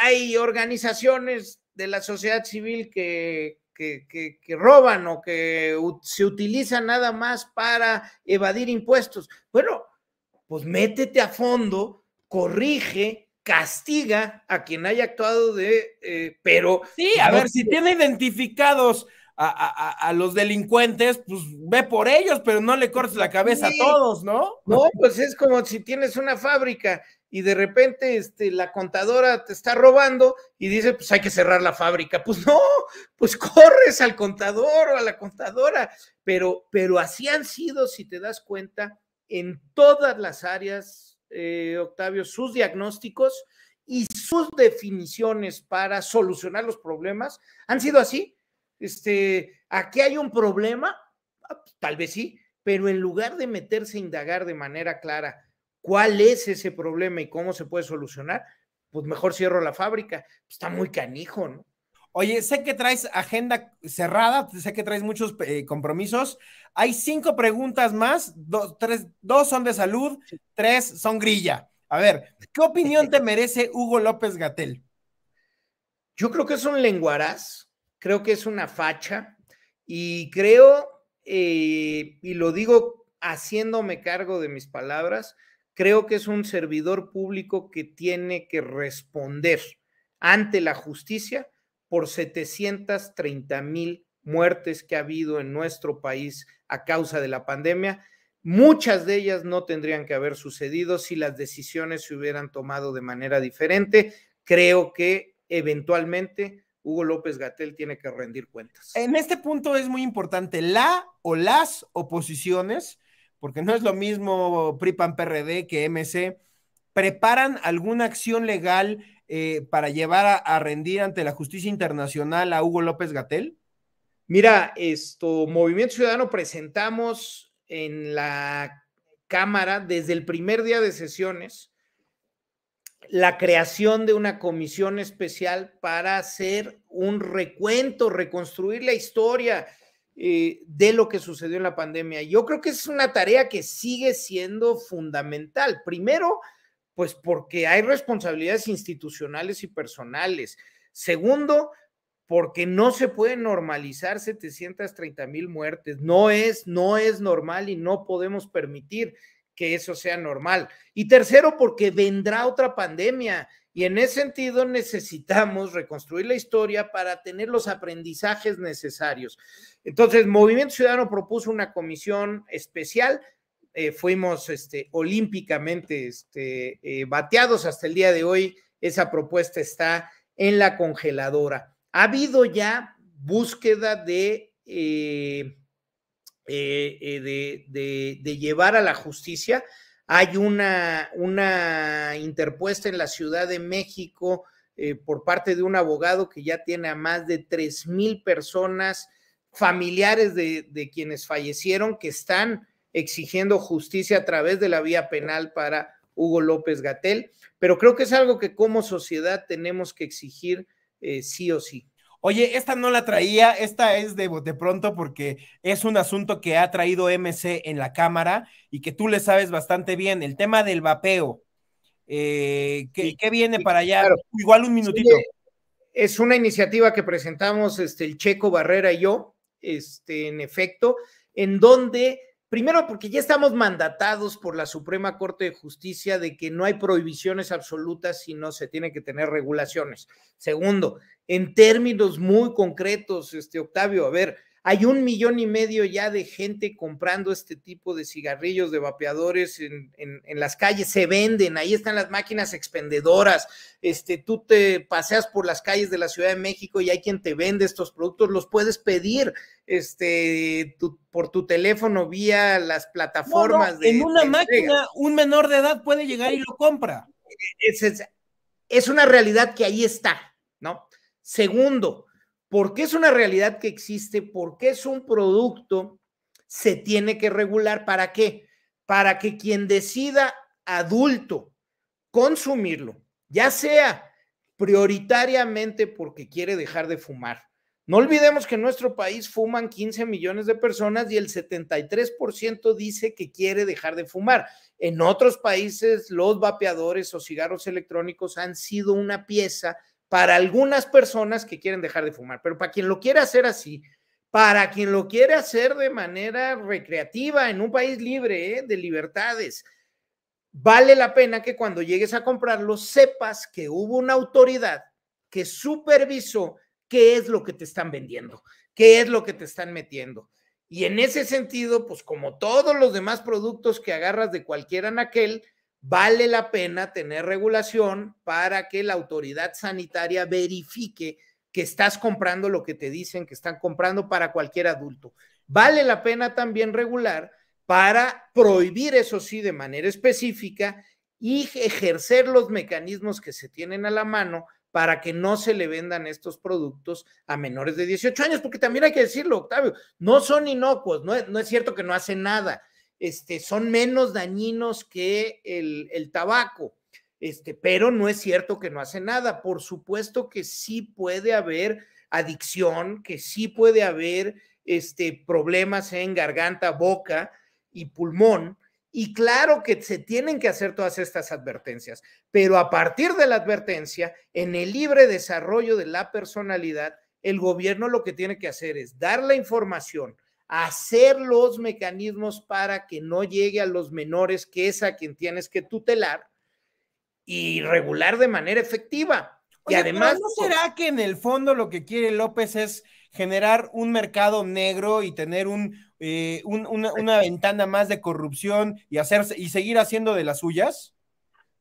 [SPEAKER 1] hay organizaciones de la sociedad civil que que, roban o que se utiliza nada más para evadir impuestos. Bueno, pues métete a fondo, corrige, castiga a quien haya actuado de, eh, pero... Sí, pues a ver, si tiene
[SPEAKER 2] identificados a, los delincuentes, pues ve por ellos, pero no le cortes la cabeza a todos,
[SPEAKER 1] ¿no? No, pues es como si tienes una fábrica y de repente este, la contadora te está robando y dice, pues hay que cerrar la fábrica. Pues no, pues corres al contador o a la contadora. Pero, pero así han sido, si te das cuenta, en todas las áreas, eh, Octavio, sus diagnósticos y sus definiciones para solucionar los problemas han sido así. Este, aquí hay un problema, ah, pues, tal vez sí, pero en lugar de meterse a indagar de manera clara, cuál es ese problema y cómo se puede solucionar, pues mejor cierro la fábrica. Pues, está muy canijo, ¿no? Oye, sé que traes
[SPEAKER 2] agenda cerrada, sé que traes muchos eh, compromisos. Hay cinco preguntas más, dos, son de salud, tres son grilla. A ver, ¿qué opinión te
[SPEAKER 1] merece Hugo López Gatel? Yo creo que es un lenguaraz, creo que es una facha y creo, eh, y lo digo haciéndome cargo de mis palabras, creo que es un servidor público que tiene que responder ante la justicia por 730 mil muertes que ha habido en nuestro país a causa de la pandemia. Muchas de ellas no tendrían que haber sucedido si las decisiones se hubieran tomado de manera diferente. Creo que eventualmente Hugo López Gatel tiene que rendir cuentas.
[SPEAKER 2] En este punto es muy importante, la o las oposiciones porque no es lo mismo PRIPAN PRD que MC, preparan alguna acción legal eh, para llevar a, rendir ante la justicia internacional a Hugo López Gatel?
[SPEAKER 1] Mira, esto, Movimiento Ciudadano presentamos en la Cámara desde el primer día de sesiones la creación de una comisión especial para hacer un recuento, reconstruir la historia, eh, de lo que sucedió en la pandemia. Yo creo que es una tarea que sigue siendo fundamental. Primero, pues porque hay responsabilidades institucionales y personales. Segundo, porque no se pueden normalizar 730 mil muertes. No es, no es normal y no podemos permitir que eso sea normal. Y tercero, porque vendrá otra pandemia y en ese sentido necesitamos reconstruir la historia para tener los aprendizajes necesarios. Entonces, Movimiento Ciudadano propuso una comisión especial. Eh, fuimos este, olímpicamente este, eh, bateados hasta el día de hoy. Esa propuesta está en la congeladora. Ha habido ya búsqueda de eh, llevar a la justicia hay una, una interpuesta en la Ciudad de México eh, por parte de un abogado que ya tiene a más de tres mil personas, familiares de, quienes fallecieron, que están exigiendo justicia a través de la vía penal para Hugo López Gatel, pero creo que es algo que como sociedad tenemos que exigir eh, sí o sí. Oye, esta no la traía,
[SPEAKER 2] esta es de, de pronto porque es un asunto que ha traído MC en la cámara y que tú le sabes bastante bien, el tema del vapeo. Eh, ¿qué,
[SPEAKER 1] viene para allá? Igual un minutito. Eh, es una iniciativa que presentamos este, el Checo Barrera y yo, este, en efecto, en donde Primero, porque ya estamos mandatados por la Suprema Corte de Justicia de que no hay prohibiciones absolutas, sino se tienen que tener regulaciones. Segundo, en términos muy concretos, este Octavio, a ver, hay un millón y medio ya de gente comprando este tipo de cigarrillos, de vapeadores en, las calles, se venden, ahí están las máquinas expendedoras, este, tú te paseas por las calles de la Ciudad de México y hay quien te vende estos productos, los puedes pedir este, por tu teléfono vía las plataformas en una máquina, un menor de edad puede llegar y lo compra. es una realidad que ahí está, ¿no? Segundo, porque es una realidad que existe, porque es un producto, se tiene que regular. ¿Para qué? Para que quien decida adulto consumirlo, ya sea prioritariamente porque quiere dejar de fumar. No olvidemos que en nuestro país fuman 15 millones de personas y el 73% dice que quiere dejar de fumar. En otros países los vapeadores o cigarros electrónicos han sido una pieza para algunas personas que quieren dejar de fumar, pero para quien lo quiere hacer así, para quien lo quiere hacer de manera recreativa en un país libre ¿eh? de libertades, vale la pena que cuando llegues a comprarlo sepas que hubo una autoridad que supervisó qué es lo que te están vendiendo, qué es lo que te están metiendo. Y en ese sentido, pues como todos los demás productos que agarras de cualquier aquel, vale la pena tener regulación para que la autoridad sanitaria verifique que estás comprando lo que te dicen que están comprando para cualquier adulto. Vale la pena también regular para prohibir, eso sí, de manera específica y ejercer los mecanismos que se tienen a la mano para que no se le vendan estos productos a menores de 18 años, porque también hay que decirlo, Octavio, no son inocuos, no es, no es cierto que no hacen nada, este, son menos dañinos que el, tabaco. Este, pero no es cierto que no hace nada. Por supuesto que sí puede haber adicción, que sí puede haber este, problemas en garganta, boca y pulmón. Y claro que se tienen que hacer todas estas advertencias, pero a partir de la advertencia, en el libre desarrollo de la personalidad, el gobierno lo que tiene que hacer es dar la información, hacer los mecanismos para que no llegue a los menores, que es a quien tienes que tutelar, y regular de manera efectiva.
[SPEAKER 2] y además... ¿No será que en el fondo lo que quiere López es generar un mercado negro y tener un, eh, pues una, ventana más de corrupción y, y seguir haciendo de las suyas?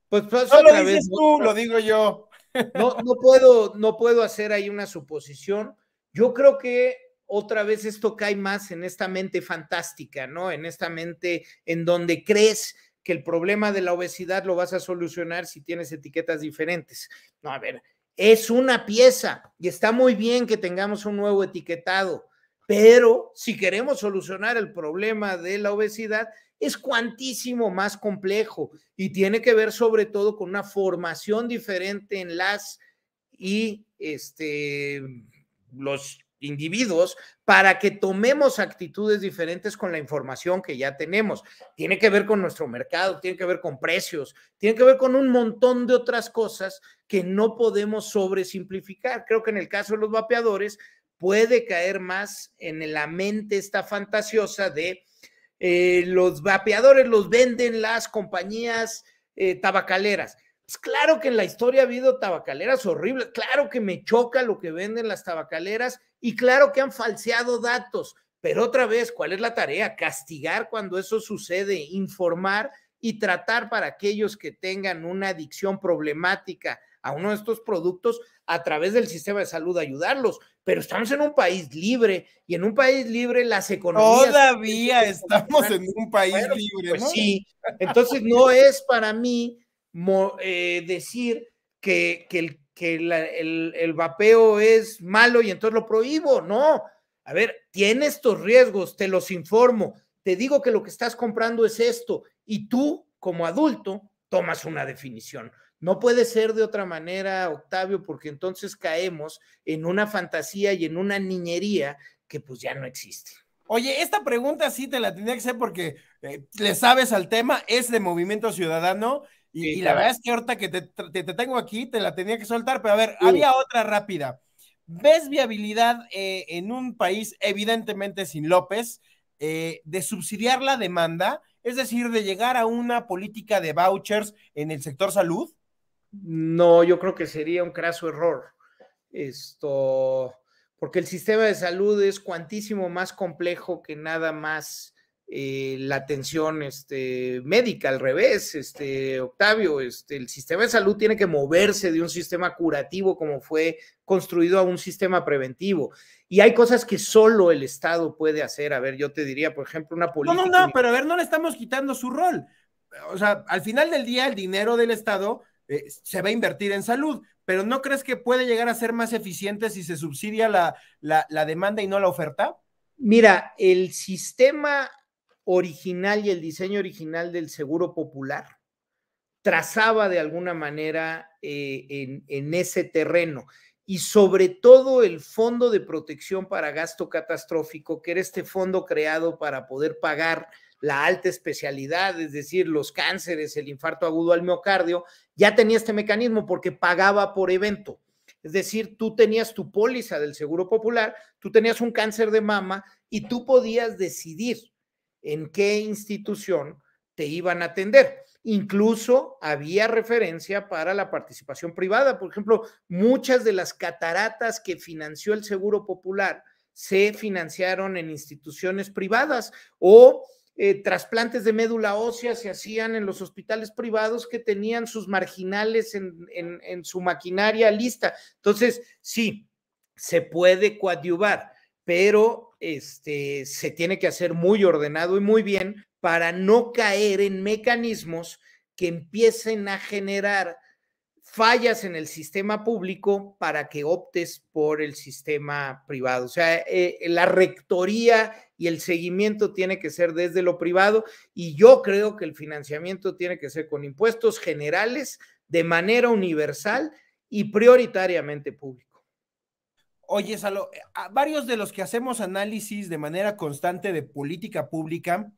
[SPEAKER 2] Pues, pues lo tú, lo digo
[SPEAKER 1] yo. No, puedo, no puedo hacer ahí una suposición. Yo creo que otra vez esto cae más en esta mente fantástica, ¿no? En esta mente en donde crees que el problema de la obesidad lo vas a solucionar si tienes etiquetas diferentes. No, a ver, es una pieza y está muy bien que tengamos un nuevo etiquetado, pero si queremos solucionar el problema de la obesidad, es cuantísimo más complejo y tiene que ver sobre todo con una formación diferente en las y este los individuos para que tomemos actitudes diferentes con la información que ya tenemos. Tiene que ver con nuestro mercado, tiene que ver con precios, tiene que ver con un montón de otras cosas que no podemos sobresimplificar. Creo que en el caso de los vapeadores puede caer más en la mente esta fantasiosa de eh, los vapeadores los venden las compañías eh, tabacaleras. Pues, claro que en la historia ha habido tabacaleras horribles, claro que me choca lo que venden las tabacaleras y claro que han falseado datos, pero otra vez, ¿cuál es la tarea? Castigar cuando eso sucede, informar y tratar para aquellos que tengan una adicción problemática a uno de estos productos a través del sistema de salud ayudarlos. Pero estamos en un país libre y en un país libre las economías.
[SPEAKER 2] Todavía estamos en un país libre. Pues sí, entonces no es
[SPEAKER 1] para mí eh, decir que, el, que el, el vapeo es malo y entonces lo prohíbo. No, a ver, tiene estos riesgos, te los informo, te digo que lo que estás comprando es esto y tú como adulto tomas una definición. No puede ser de otra manera, Octavio, porque entonces caemos en una fantasía y en una niñería que pues ya no existe.
[SPEAKER 2] Oye, esta pregunta sí te la tenía que hacer porque eh, le sabes al tema, es de Movimiento Ciudadano y, la verdad es que ahorita que te, tengo aquí, te la tenía que soltar, pero a ver, había otra rápida. ¿Ves viabilidad eh, en un país, evidentemente sin López, eh, de subsidiar la demanda? Es decir, de llegar a una política de vouchers en el sector salud? No,
[SPEAKER 1] yo creo que sería un craso error. Esto, porque el sistema de salud es cuantísimo más complejo que nada más eh, la atención este, médica, al revés, este, Octavio, este, el sistema de salud tiene que moverse de un sistema curativo como fue construido a un sistema preventivo. Y hay cosas que solo el Estado puede hacer. A ver, yo te diría, por ejemplo, una política. No, no, no, pero a ver, no le estamos
[SPEAKER 2] quitando su rol. O sea, al final del día, el dinero del Estado eh, se va a invertir en salud, pero ¿no crees que puede llegar a ser más eficiente si se subsidia la, la demanda
[SPEAKER 1] y no la oferta? Mira, el sistema original y el diseño original del Seguro Popular trazaba de alguna manera eh, en, en ese terreno y sobre todo el Fondo de Protección para Gasto Catastrófico, que era este fondo creado para poder pagar la alta especialidad, es decir, los cánceres, el infarto agudo al miocardio, ya tenía este mecanismo porque pagaba por evento. Es decir, tú tenías tu póliza del Seguro Popular, tú tenías un cáncer de mama y tú podías decidir en qué institución te iban a atender. Incluso había referencia para la participación privada. Por ejemplo, muchas de las cataratas que financió el Seguro Popular se financiaron en instituciones privadas o eh, trasplantes de médula ósea se hacían en los hospitales privados que tenían sus marginales en, en su maquinaria lista. Entonces, sí, se puede coadyuvar pero este, se tiene que hacer muy ordenado y muy bien para no caer en mecanismos que empiecen a generar fallas en el sistema público para que optes por el sistema privado. O sea, eh, la rectoría y el seguimiento tiene que ser desde lo privado y yo creo que el financiamiento tiene que ser con impuestos generales de manera universal y prioritariamente pública. Oye, Salo, eh, varios de los
[SPEAKER 2] que hacemos análisis de manera constante de política pública,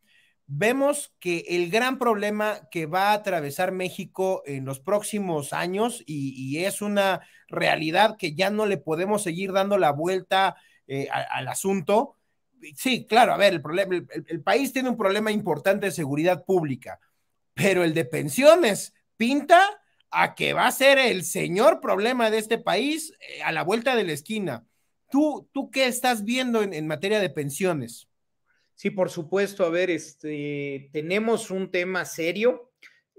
[SPEAKER 2] vemos que el gran problema que va a atravesar México en los próximos años, y, es una realidad que ya no le podemos seguir dando la vuelta eh, al asunto. Sí, claro, a ver, el, problema, el país tiene un problema importante de seguridad pública, pero el de pensiones pinta a que va a ser el señor problema de este país eh, a la vuelta de la esquina. ¿Tú, tú qué estás viendo
[SPEAKER 1] en, materia de pensiones? Sí, por supuesto. A ver, este, tenemos un tema serio,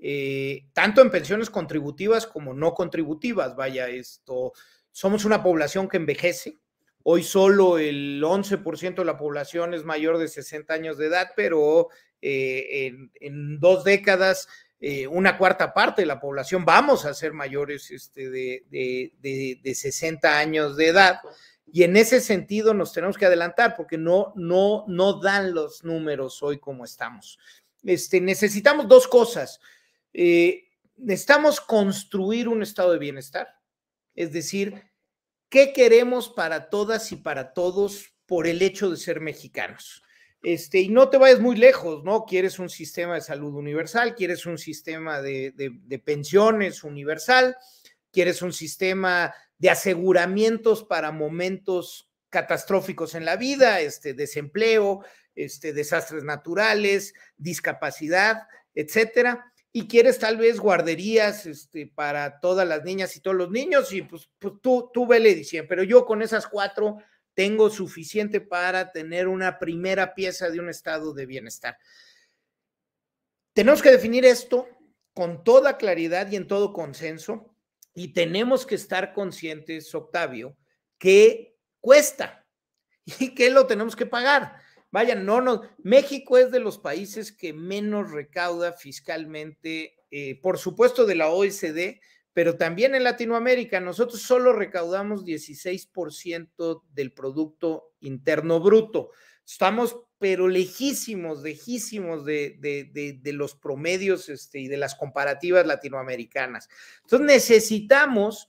[SPEAKER 1] eh, tanto en pensiones contributivas como no contributivas. Vaya, esto, somos una población que envejece. Hoy solo el 11% de la población es mayor de 60 años de edad, pero eh, en dos décadas eh, una cuarta parte de la población vamos a ser mayores este, de, de, 60 años de edad. Y en ese sentido nos tenemos que adelantar porque no, no, no dan los números hoy como estamos. Este, necesitamos dos cosas. Eh, necesitamos construir un estado de bienestar, es decir, ¿qué queremos para todas y para todos por el hecho de ser mexicanos? Este, y no te vayas muy lejos, ¿no? Quieres un sistema de salud universal, quieres un sistema de, pensiones universal, quieres un sistema de aseguramientos para momentos catastróficos en la vida, este, desempleo, este, desastres naturales, discapacidad, etcétera. Y quieres tal vez guarderías este, para todas las niñas y todos los niños, y pues, pues tú, tú vele dicen, pero yo con esas cuatro tengo suficiente para tener una primera pieza de un estado de bienestar. Tenemos que definir esto con toda claridad y en todo consenso y tenemos que estar conscientes, Octavio, que cuesta <laughs> y que lo tenemos que pagar. Vaya, no, no, México es de los países que menos recauda fiscalmente, eh, por supuesto de la OECD, pero también en Latinoamérica nosotros solo recaudamos 16% del Producto Interno Bruto. Estamos pero lejísimos, lejísimos de, de, de, los promedios este, y de las comparativas latinoamericanas. Entonces necesitamos,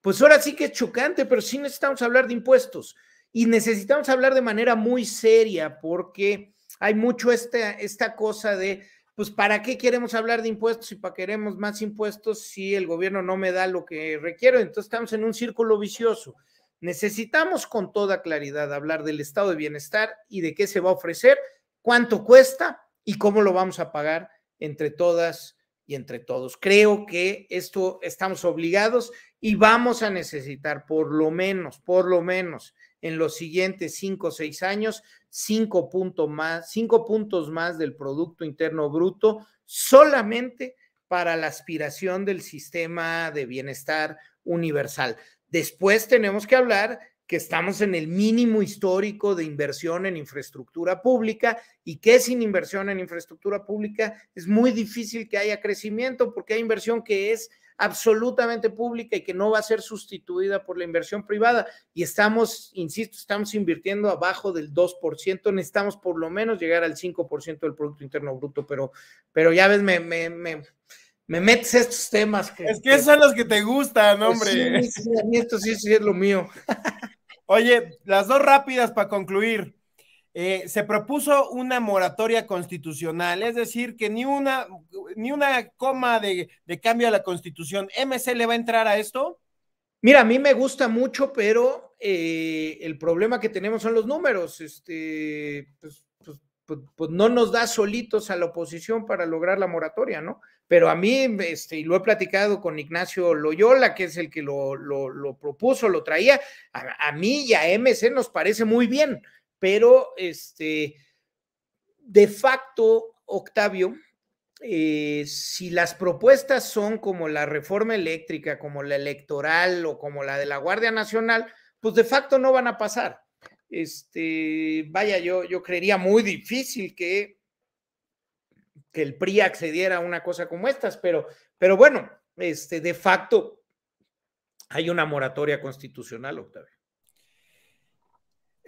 [SPEAKER 1] pues ahora sí que es chocante, pero sí necesitamos hablar de impuestos y necesitamos hablar de manera muy seria porque hay mucho esta, esta cosa de pues ¿para qué queremos hablar de impuestos y para qué queremos más impuestos si el gobierno no me da lo que requiero? Entonces estamos en un círculo vicioso. Necesitamos con toda claridad hablar del estado de bienestar y de qué se va a ofrecer, cuánto cuesta y cómo lo vamos a pagar entre todas y entre todos. Creo que esto estamos obligados y vamos a necesitar por lo menos, por lo menos en los siguientes cinco o seis años, cinco, más, cinco puntos más del Producto Interno Bruto solamente para la aspiración del sistema de bienestar universal. Después tenemos que hablar que estamos en el mínimo histórico de inversión en infraestructura pública y que sin inversión en infraestructura pública es muy difícil que haya crecimiento porque hay inversión que es absolutamente pública y que no va a ser sustituida por la inversión privada. Y estamos, insisto, estamos invirtiendo abajo del 2%, necesitamos por lo menos llegar al 5% del Producto Interno Bruto, pero, pero ya ves, me, me, metes estos temas. Que, es que, son los que te gustan, pues hombre. sí, esto sí es lo mío. <laughs> Oye, las dos rápidas
[SPEAKER 2] para concluir. Eh, se propuso una moratoria constitucional, es decir, que ni una, ni una coma de, cambio a la constitución. ¿MC le va a entrar a
[SPEAKER 1] esto? Mira, a mí me gusta mucho, pero eh, el problema que tenemos son los números. Este, pues, pues, pues, pues, no nos da solitos a la oposición para lograr la moratoria, ¿no? Pero a mí, este, y lo he platicado con Ignacio Loyola, que es el que lo, propuso, lo traía, a mí y a MC nos parece muy bien pero este, de facto, Octavio, eh, si las propuestas son como la reforma eléctrica, como la electoral o como la de la Guardia Nacional, pues de facto no van a pasar. Este, vaya, yo, yo creería muy difícil que, que el PRI accediera a una cosa como estas, pero, pero bueno, este, de facto hay una moratoria constitucional, Octavio.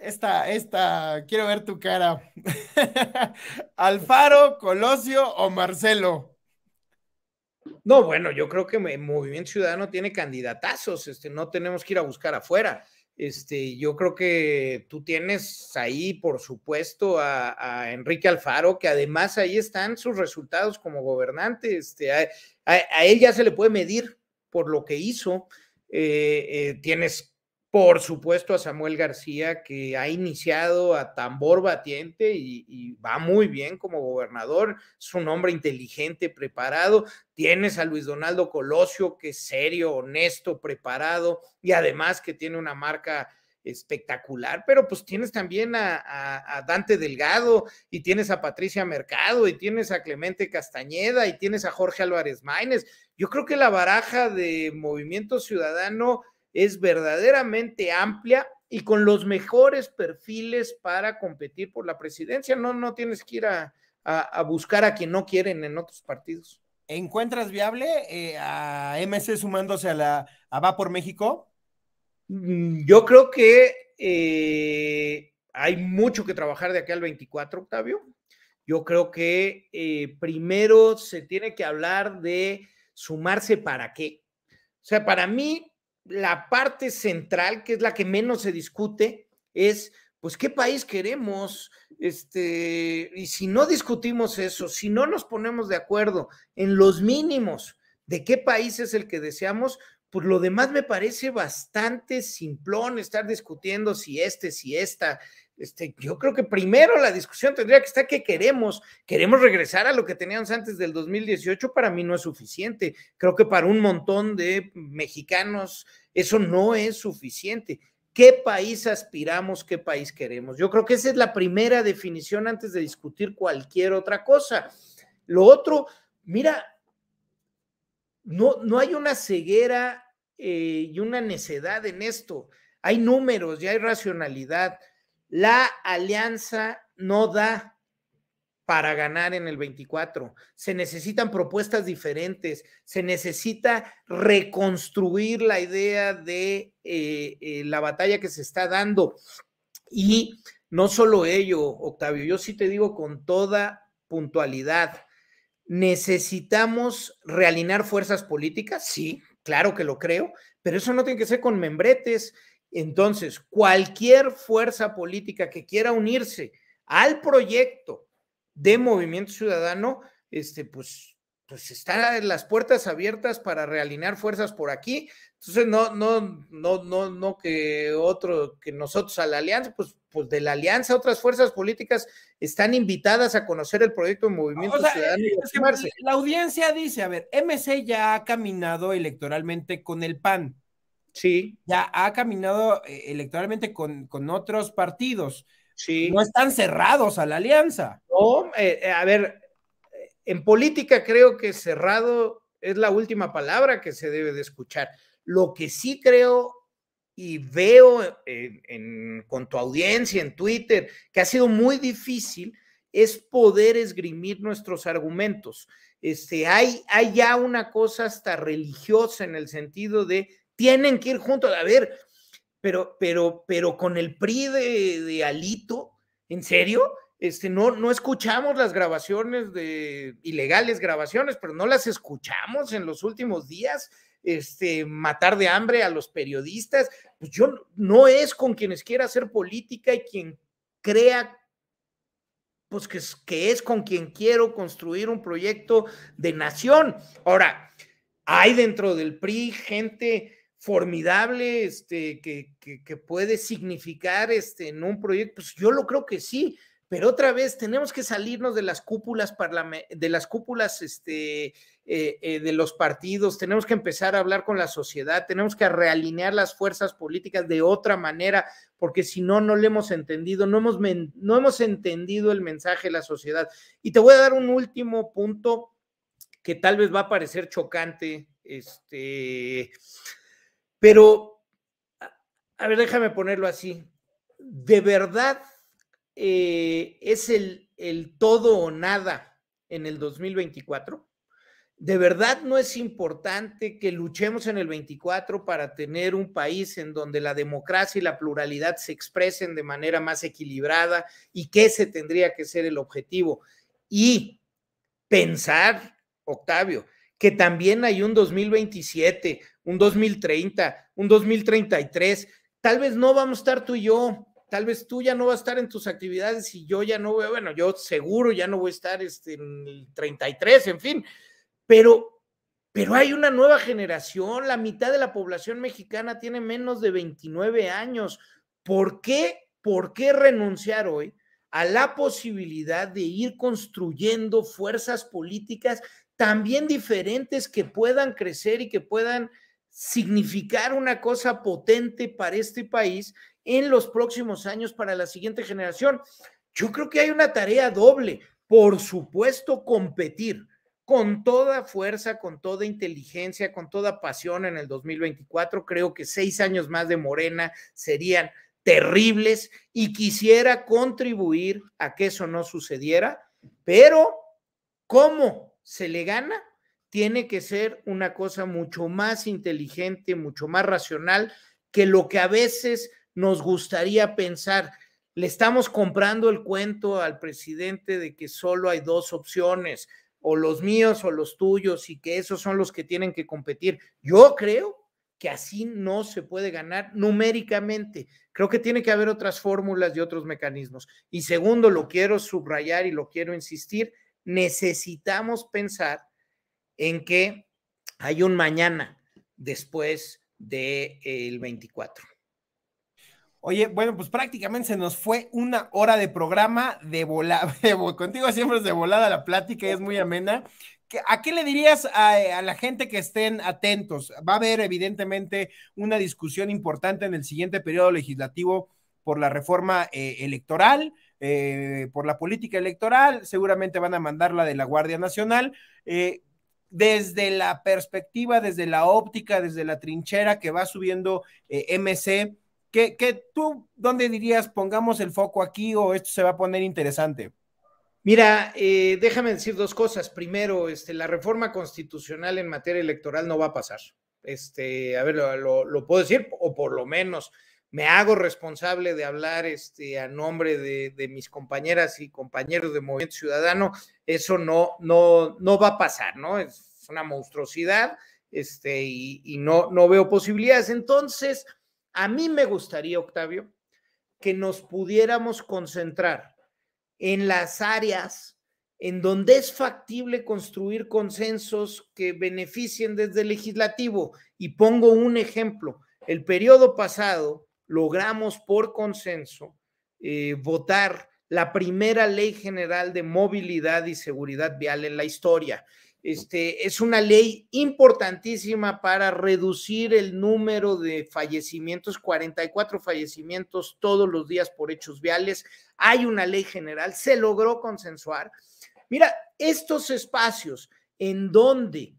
[SPEAKER 2] Esta, esta, quiero ver tu cara. <laughs> ¿Alfaro, Colosio
[SPEAKER 1] o Marcelo? No, bueno, yo creo que Movimiento Ciudadano tiene candidatazos, este, no tenemos que ir a buscar afuera. Este, yo creo que tú tienes ahí, por supuesto, a, Enrique Alfaro, que además ahí están sus resultados como gobernante. Este, a, él ya se le puede medir por lo que hizo. Eh, eh, tienes por supuesto a Samuel García, que ha iniciado a tambor batiente y, va muy bien como gobernador, es un hombre inteligente, preparado, tienes a Luis Donaldo Colosio, que es serio, honesto, preparado y además que tiene una marca espectacular, pero pues tienes también a, Dante Delgado y tienes a Patricia Mercado y tienes a Clemente Castañeda y tienes a Jorge Álvarez Maínez. Yo creo que la baraja de Movimiento Ciudadano es verdaderamente amplia y con los mejores perfiles para competir por la presidencia. No, no tienes que ir a, buscar a quien no quieren en otros partidos. ¿Encuentras viable
[SPEAKER 2] eh, a MC sumándose a la
[SPEAKER 1] a Va por México? Mm, yo creo que eh, hay mucho que trabajar de aquí al 24, Octavio. Yo creo que eh, primero se tiene que hablar de sumarse para qué. O sea, para mí, la parte central, que es la que menos se discute, es pues qué país queremos, este, y si no discutimos eso, si no nos ponemos de acuerdo en los mínimos de qué país es el que deseamos, pues lo demás me parece bastante simplón estar discutiendo si este, si esta, este, yo creo que primero la discusión tendría que estar que queremos, queremos regresar a lo que teníamos antes del 2018, para mí no es suficiente. Creo que para un montón de mexicanos eso no es suficiente. ¿Qué país aspiramos? ¿Qué país queremos? Yo creo que esa es la primera definición antes de discutir cualquier otra cosa. Lo otro, mira, no, no hay una ceguera eh, y una necedad en esto. Hay números y hay racionalidad la alianza no da para ganar en el 24. Se necesitan propuestas diferentes, se necesita reconstruir la idea de eh, eh, la batalla que se está dando. Y no solo ello, Octavio, yo sí te digo con toda puntualidad, necesitamos realinar fuerzas políticas, sí, claro que lo creo, pero eso no tiene que ser con membretes, entonces, cualquier fuerza política que quiera unirse al proyecto de Movimiento Ciudadano, este, pues, pues están las puertas abiertas para realinear fuerzas por aquí. Entonces, no, no, no, no, no que otro, que nosotros a la alianza, pues, pues de la alianza otras fuerzas políticas están invitadas a conocer el proyecto de Movimiento Ciudadano. Eh, eh,
[SPEAKER 2] la audiencia dice, a ver, MC ya ha caminado electoralmente con el PAN Sí. Ya ha caminado eh, electoralmente con, otros partidos.
[SPEAKER 1] Sí. No están cerrados a la alianza. No, eh, eh, a ver, en política creo que cerrado es la última palabra que se debe de escuchar. Lo que sí creo y veo en, con tu audiencia en Twitter que ha sido muy difícil es poder esgrimir nuestros argumentos. Este, hay, hay ya una cosa hasta religiosa en el sentido de tienen que ir juntos. A ver, pero, pero, pero con el PRI de, Alito, ¿en serio? Este, no, no escuchamos las grabaciones de ilegales grabaciones, pero no las escuchamos en los últimos días. Este, matar de hambre a los periodistas. Pues yo no es con quienes quiera hacer política y quien crea pues es, que es con quien quiero construir un proyecto de nación. Ahora, hay dentro del PRI gente formidable este, que, puede significar este, en un proyecto? Pues yo lo creo que sí, pero otra vez tenemos que salirnos de las cúpulas, de las cúpulas este, eh, eh, de los partidos, tenemos que empezar a hablar con la sociedad, tenemos que realinear las fuerzas políticas de otra manera, porque si no, no le hemos entendido, no hemos, no hemos entendido el mensaje de la sociedad. Y te voy a dar un último punto que tal vez va a parecer chocante, este, pero, a ver, déjame ponerlo así. ¿De verdad eh, es el, el todo o nada en el 2024? ¿De verdad no es importante que luchemos en el 24 para tener un país en donde la democracia y la pluralidad se expresen de manera más equilibrada y que ese tendría que ser el objetivo? Y pensar, Octavio, que también hay un 2027 un 2030, un 2033. Tal vez no vamos a estar tú y yo, tal vez tú ya no vas a estar en tus actividades y yo ya no voy, bueno, yo seguro ya no voy a estar este, en el 33, en fin, pero, pero hay una nueva generación, la mitad de la población mexicana tiene menos de 29 años. ¿Por qué, por qué renunciar hoy a la posibilidad de ir construyendo fuerzas políticas también diferentes que puedan crecer y que puedan significar una cosa potente para este país en los próximos años para la siguiente generación. Yo creo que hay una tarea doble. Por supuesto, competir con toda fuerza, con toda inteligencia, con toda pasión en el 2024. Creo que seis años más de Morena serían terribles y quisiera contribuir a que eso no sucediera, pero ¿cómo se le gana? tiene que ser una cosa mucho más inteligente, mucho más racional que lo que a veces nos gustaría pensar. Le estamos comprando el cuento al presidente de que solo hay dos opciones, o los míos o los tuyos, y que esos son los que tienen que competir. Yo creo que así no se puede ganar numéricamente. Creo que tiene que haber otras fórmulas y otros mecanismos. Y segundo, lo quiero subrayar y lo quiero insistir, necesitamos pensar en que hay un mañana después del el 24. Oye, bueno, pues prácticamente se nos fue
[SPEAKER 2] una hora de programa de volada. <laughs> Contigo siempre es de volada la plática es muy amena. ¿A qué le dirías eh, a, la gente que estén atentos? Va a haber evidentemente una discusión importante en el siguiente periodo legislativo por la reforma eh, electoral, eh, por la política electoral. Seguramente van a mandar la de la Guardia Nacional desde la perspectiva, desde la óptica, desde la trinchera que va subiendo eh, MC, que tú, dónde dirías, pongamos el foco aquí o esto se va a poner interesante?
[SPEAKER 1] Mira, eh, déjame decir dos cosas. Primero, este, la reforma constitucional en materia electoral no va a pasar. Este, a ver, lo puedo decir, o por lo menos me hago responsable de hablar este, a nombre de, mis compañeras y compañeros de Movimiento Ciudadano, eso no, no, no va a pasar, ¿no? Es una monstruosidad este, y, no, no veo posibilidades. Entonces, a mí me gustaría, Octavio, que nos pudiéramos concentrar en las áreas en donde es factible construir consensos que beneficien desde el legislativo. Y pongo un ejemplo. El periodo pasado, logramos por consenso eh, votar la primera ley general de movilidad y seguridad vial en la historia. Este, es una ley importantísima para reducir el número de fallecimientos, 44 fallecimientos todos los días por hechos viales. Hay una ley general, se logró consensuar. Mira, estos espacios en donde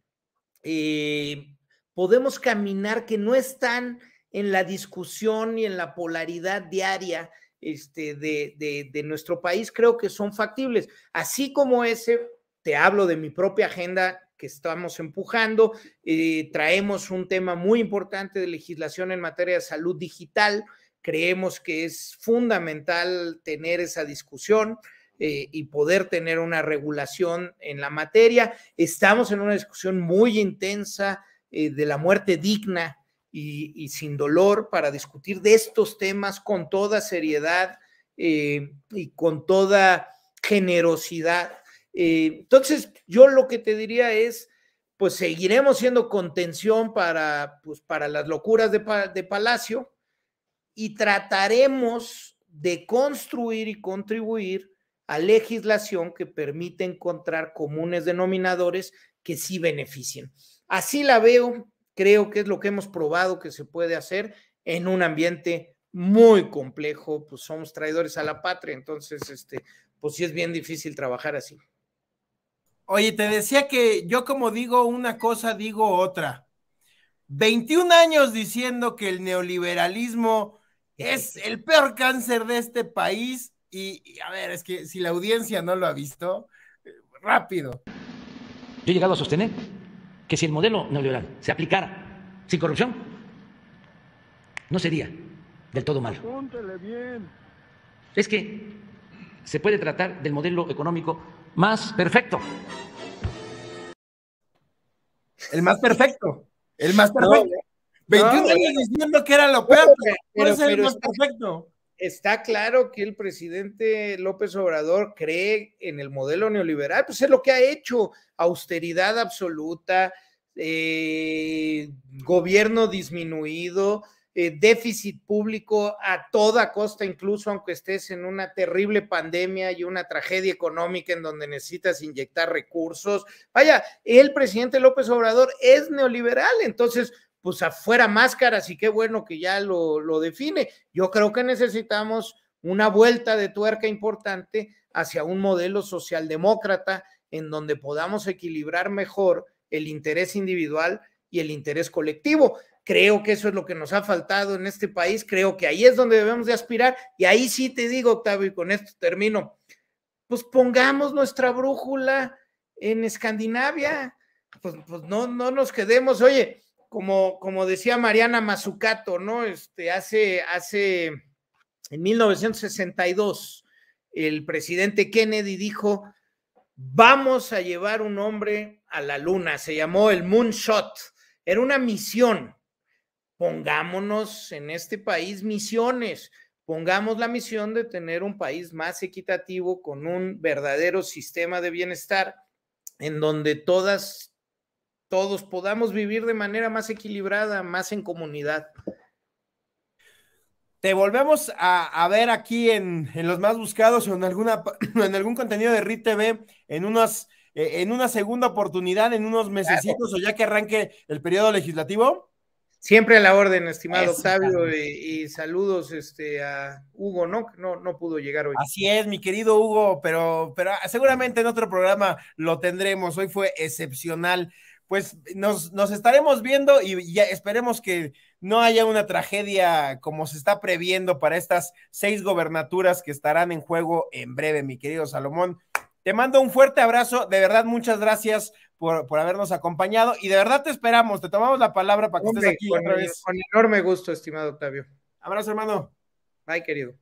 [SPEAKER 1] eh, podemos caminar que no están en la discusión y en la polaridad diaria este, de, nuestro país, creo que son factibles. Así como ese, te hablo de mi propia agenda que estamos empujando, eh, traemos un tema muy importante de legislación en materia de salud digital, creemos que es fundamental tener esa discusión. Eh, y poder tener una regulación en la materia. Estamos en una discusión muy intensa eh, de la muerte digna y, sin dolor para discutir de estos temas con toda seriedad eh, y con toda generosidad. Eh, entonces, yo lo que te diría es, pues seguiremos siendo contención para, pues, para las locuras de, de Palacio y trataremos de construir y contribuir a legislación que permite encontrar comunes denominadores que sí beneficien. Así la veo, creo que es lo que hemos probado que se puede hacer en un ambiente muy complejo, pues somos traidores a la patria, entonces, este, pues sí es bien difícil trabajar así. Oye, te
[SPEAKER 2] decía que yo como digo una cosa, digo otra. 21 años diciendo que el neoliberalismo <laughs> es el peor cáncer de este país y, y a ver, es que si la audiencia no lo ha visto, eh, rápido. Yo
[SPEAKER 1] he llegado a sostener que si el modelo neoliberal se aplicara sin corrupción, no sería del todo malo. Es que se puede tratar del modelo económico más perfecto. El más perfecto. El más perfecto. 21
[SPEAKER 2] años diciendo que era lo peor, pero es el más
[SPEAKER 1] perfecto está claro que el presidente López Obrador cree en el modelo neoliberal, pues es lo que ha hecho, austeridad absoluta, eh, gobierno disminuido, eh, déficit público a toda costa, incluso aunque estés en una terrible pandemia y una tragedia económica en donde necesitas inyectar recursos. Vaya, el presidente López Obrador es neoliberal, entonces pues afuera máscaras y qué bueno que ya lo, define. Yo creo que necesitamos una vuelta de tuerca importante hacia un modelo socialdemócrata en donde podamos equilibrar mejor el interés individual y el interés colectivo. Creo que eso es lo que nos ha faltado en este país, creo que ahí es donde debemos de aspirar y ahí sí te digo, Octavio, y con esto termino, pues pongamos nuestra brújula en Escandinavia, pues, pues no, no nos quedemos, oye, como, decía Mariana Mazzucato, ¿no? Este, hace, hace, en 1962, el presidente Kennedy dijo, vamos a llevar un hombre a la luna, se llamó el Moonshot, era una misión. Pongámonos en este país misiones, pongamos la misión de tener un país más equitativo con un verdadero sistema de bienestar en donde todas todos podamos vivir de manera más equilibrada, más en comunidad. Te volvemos a, ver aquí en, en,
[SPEAKER 2] los más buscados o en, alguna, <clears throat> en algún contenido de RIT en unas eh, en una segunda oportunidad, en unos meses o ya que arranque el periodo legislativo? Siempre a la orden, estimado Octavio,
[SPEAKER 1] y, saludos este, a Hugo, ¿no? ¿no? No pudo llegar hoy. Así
[SPEAKER 2] es, mi querido Hugo, pero, pero seguramente en otro programa lo tendremos. Hoy fue excepcional pues nos, estaremos viendo y esperemos que no haya una tragedia como se está previendo para estas seis gobernaturas que estarán en juego en breve, mi querido Salomón. Te mando un fuerte abrazo, de verdad, muchas gracias por, por habernos acompañado y de verdad te esperamos, te tomamos la palabra para que estés aquí otra vez. Con enorme
[SPEAKER 1] gusto, estimado Octavio.
[SPEAKER 2] Abrazo, hermano. Bye, querido.